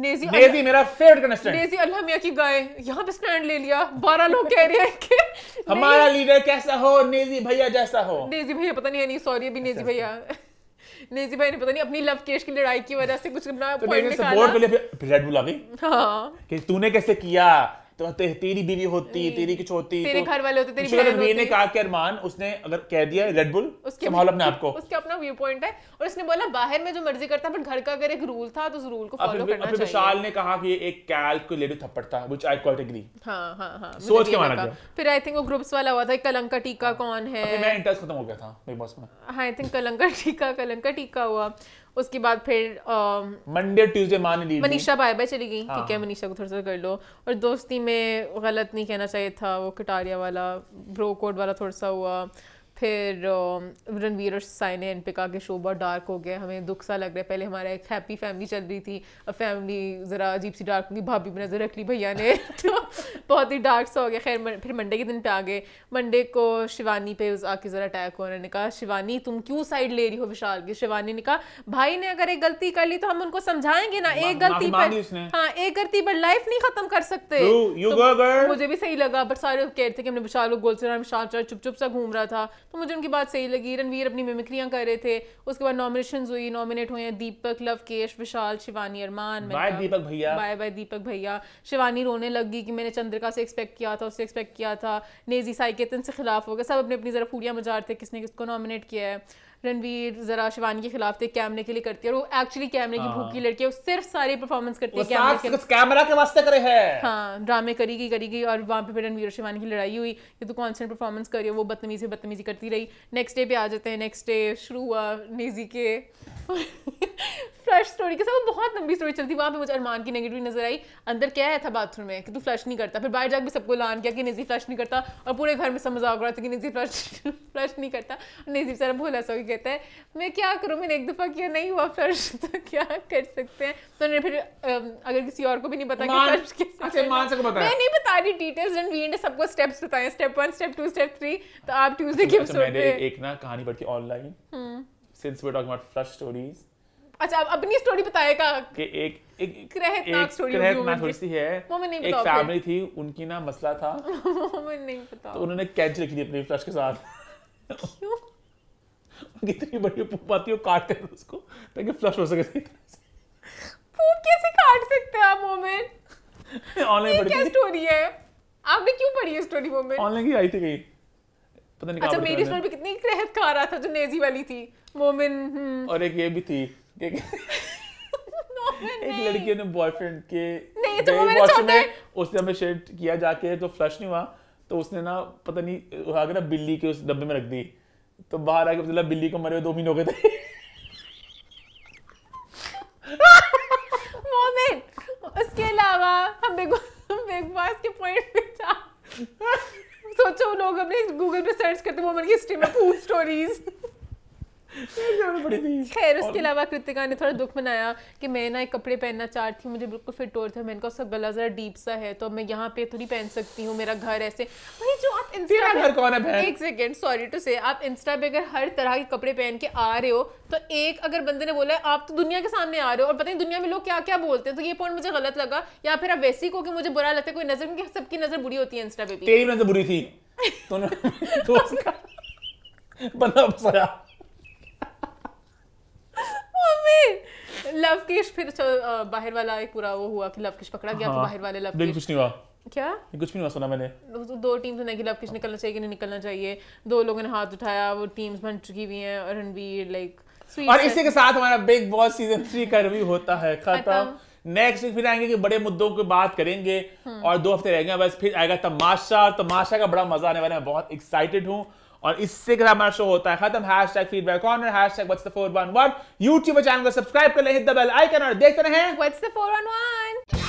नेजी नेजी मेरा फेवरेट कंटेस्टेंट नेजी की गाय पे स्टैंड ले लिया बारह लोग कह रहे हैं कि हमारा लीडर कैसा हो नेजी भैया जैसा हो नेजी भैया पता नहीं नहीं सॉरी अभी नेजी अच्छा, भैया नेजी भाई ने पता नहीं अपनी लव केश की लड़ाई की वजह से कुछ अपना पॉइंट तो निकाला तो रेड बुल आ गई हां कि तूने कैसे किया तो तेरी बीवी होती हम्म। तेरी कुछ होती तेरे तो घर वाले होते तेरी रणवीर ने कहा कि अरमान उसने अगर कह दिया रेडबुल माहौल अपने आप को उसका अपना व्यू पॉइंट है और उसने बोला बाहर में जो मर्जी करता है बट घर का अगर एक रूल था तो उस रूल को फॉलो करना चाहिए विशाल ने कहा कि एक कैलकुलेटिव थप्पड़ था व्हिच आई क्वाइट एग्री हां हां हां सोच के माना गया फिर आई थिंक वो ग्रुप्स वाला हुआ था कलंक का टीका हाँ। कौन है मैं इंटरेस्ट खत्म हो गया था बिग बॉस में आई हाँ, थिंक कलंक का टीका कलंक का टीका हुआ उसके बाद फिर मंडे ट्यूसडे मान ली मनीषा बाय बाय चली गई हाँ। ठीक है मनीषा को थोड़ा सा कर लो और दोस्ती में गलत नहीं कहना चाहिए था वो कटारिया वाला ब्रो कोड वाला थोड़ा सा हुआ फिर um, रणवीर और साइने पिका के शो बहुत डार्क हो गया हमें दुख सा लग रहा है पहले हमारा एक हैप्पी फैमिली चल रही थी अब फैमिली ज़रा अजीब सी डार्क होगी भाभी भी नज़र रख ली भैया ने तो बहुत ही डार्क सा हो गया खैर फिर मंडे के दिन पे आ गए मंडे को शिवानी पे उस आके ज़रा अटैक हुआ उन्होंने कहा शिवानी तुम क्यों साइड ले रही हो विशाल की शिवानी ने कहा भाई ने अगर एक गलती कर ली तो हम उनको समझाएंगे ना एक गलती पर हाँ एक गलती पर लाइफ नहीं ख़त्म कर सकते तो मुझे भी सही लगा बट सारे कह रहे थे कि हमने विशाल को गोल से विशाल चुप चुप सा घूम रहा था तो तो मुझे उनकी बात सही लगी रणवीर अपनी मिमिक्रियाँ कर रहे थे उसके बाद नॉमिनेशन हुई नॉमिनेट हुए दीपक लवकेश विशाल शिवानी अरमान बाय दीपक भैया बाय बाय दीपक भैया शिवानी रोने लगी कि मैंने चंद्रिका से एक्सपेक्ट किया था उससे एक्सपेक्ट किया था नेजी साइकेतन से खिलाफ हो गया सब अपने अपनी ज़रा फूलियाँ मजार थे किसने किसको नॉमिनेट किया है रणवीर जरा शिवानी के खिलाफ थे कैमरे के लिए करती है और वो एक्चुअली कैमरे की भूखी हाँ। लड़की है वो सिर्फ सारी परफॉर्मेंस करती है कैमरे के कैमरा के वास्ते करे है हाँ ड्रामे करेगी करेगी और वहाँ पे रणवीर और शिवानी की लड़ाई हुई कि तू कॉन्सेंट परफॉर्मेंस करी वो बदतमीजी बदतमीजी करती रही नेक्स्ट डे पे आ जाते हैं नेक्स्ट डे शुरू हुआ नेजी के फ्लश स्टोरी के साथ बहुत लंबी स्टोरी चलती वहाँ पे मुझे अरमान की नेगेटिव नजर आई अंदर क्या है था बाथरूम में कि तू फ्लश नहीं करता फिर बाहर जाकर भी सबको लान किया कि निजी फ्लश नहीं करता और पूरे घर में समझ आ गया था कि निजी फ्लश फ्लश नहीं करता निजी बेचारा भोला सा देता है मैं क्या करूँ मैंने एक दफ़ा किया नहीं हुआ फर्श तो क्या कर सकते हैं तो उन्होंने फिर अगर किसी और को भी नहीं पता कि फर्श कैसे अच्छा, मान से मैं नहीं बता रही डिटेल्स एंड वी ने सबको स्टेप्स बताए step one step two step three तो आप ट्यूजडे के अच्छा, एक ना कहानी पढ़ती online since we talking about flush stories अच्छा अब अपनी स्टोरी बताएगा कि एक एक एक स्टोरी थोड़ी सी है वो मैं नहीं बताऊं एक फैमिली थी उनकी ना मसला था वो मैं नहीं बताऊं तो उन्होंने कैच रखी थी अपनी फ्लश के साथ क्यों कितनी बड़ी पूप आती है काटते हैं उसको ताकि फ्लश हो सके पूप तो कैसे काट सकते हैं आप मोमेंट ऑनलाइन पढ़ी क्या स्टोरी है आपने क्यों पढ़ी है स्टोरी मोमेंट ऑनलाइन की आई थी कहीं पता नहीं अच्छा मेरी स्टोरी पे कितनी क्रहत खा रहा था जो नेजी वाली थी मोमिन हम्म। और एक ये भी थी एक लड़की ने बॉयफ्रेंड के नहीं तो वॉशरूम में उसने हमें शेड किया जाके तो फ्लश नहीं हुआ तो उसने ना पता नहीं आगे ना बिल्ली के उस डब्बे में रख दी तो बाहर आके मतलब बिल्ली को मरे दो महीने हो गए थे मोमेंट उसके अलावा हम बिग बिग बॉस के पॉइंट पे था सोचो लोग अपने गूगल पे सर्च करते हैं मोमेंट की हिस्ट्री में फूड स्टोरीज खैर उसके अलावा कृतिका ने थोड़ा दुख मनाया कि मैं ना एक कपड़े पहनना चाह रही थी मुझे बिल्कुल फिट और था मैंने कहा उसका गला ज़रा डीप सा है तो मैं यहाँ पे थोड़ी पहन सकती हूँ मेरा घर ऐसे भाई जो आप इंस्टा घर कौन है एक सेकेंड सॉरी टू से आप इंस्टा पे अगर हर तरह के कपड़े पहन के आ रहे हो तो एक अगर बंदे ने बोला आप तो दुनिया के सामने आ रहे हो और पता नहीं दुनिया में लोग क्या क्या बोलते हैं तो ये पॉइंट मुझे गलत लगा या फिर आप वैसे ही को कि मुझे बुरा लगता है कोई नजर क्योंकि सबकी नजर बुरी होती है इंस्टा पे भी तेरी नजर बुरी थी दोनों बंदा मम्मी लव फिर बाहर वाला एक पूरा वो हुआ कि लवकेश पकड़ा गया तो हाँ। बाहर वाले लवकेश लेकिन कुछ नहीं हुआ क्या कुछ भी नहीं सुना मैंने दो टीम्स ने कि लवकेश निकलना चाहिए कि नहीं निकलना चाहिए दो लोगों ने हाथ उठाया वो टीम्स बन चुकी हुई हैं और रणवीर लाइक और इसी के साथ हमारा बिग बॉस सीजन 3 का रिव्यू होता है खत्म नेक्स्ट वीक फिर आएंगे कि बड़े मुद्दों की बात करेंगे हम्म। और दो हफ्ते रहेंगे बस फिर आएगा तमाशा और तमाशा का बड़ा मजा आने वाला है बहुत एक्साइटेड हूँ और इससे अगर हमारा शो होता है खत्म hashtag feedback corner hashtag what's four one one YouTube channel को सब्सक्राइब कर लें हिट द बेल आइकन और देखते रहें व्हाट्स द 411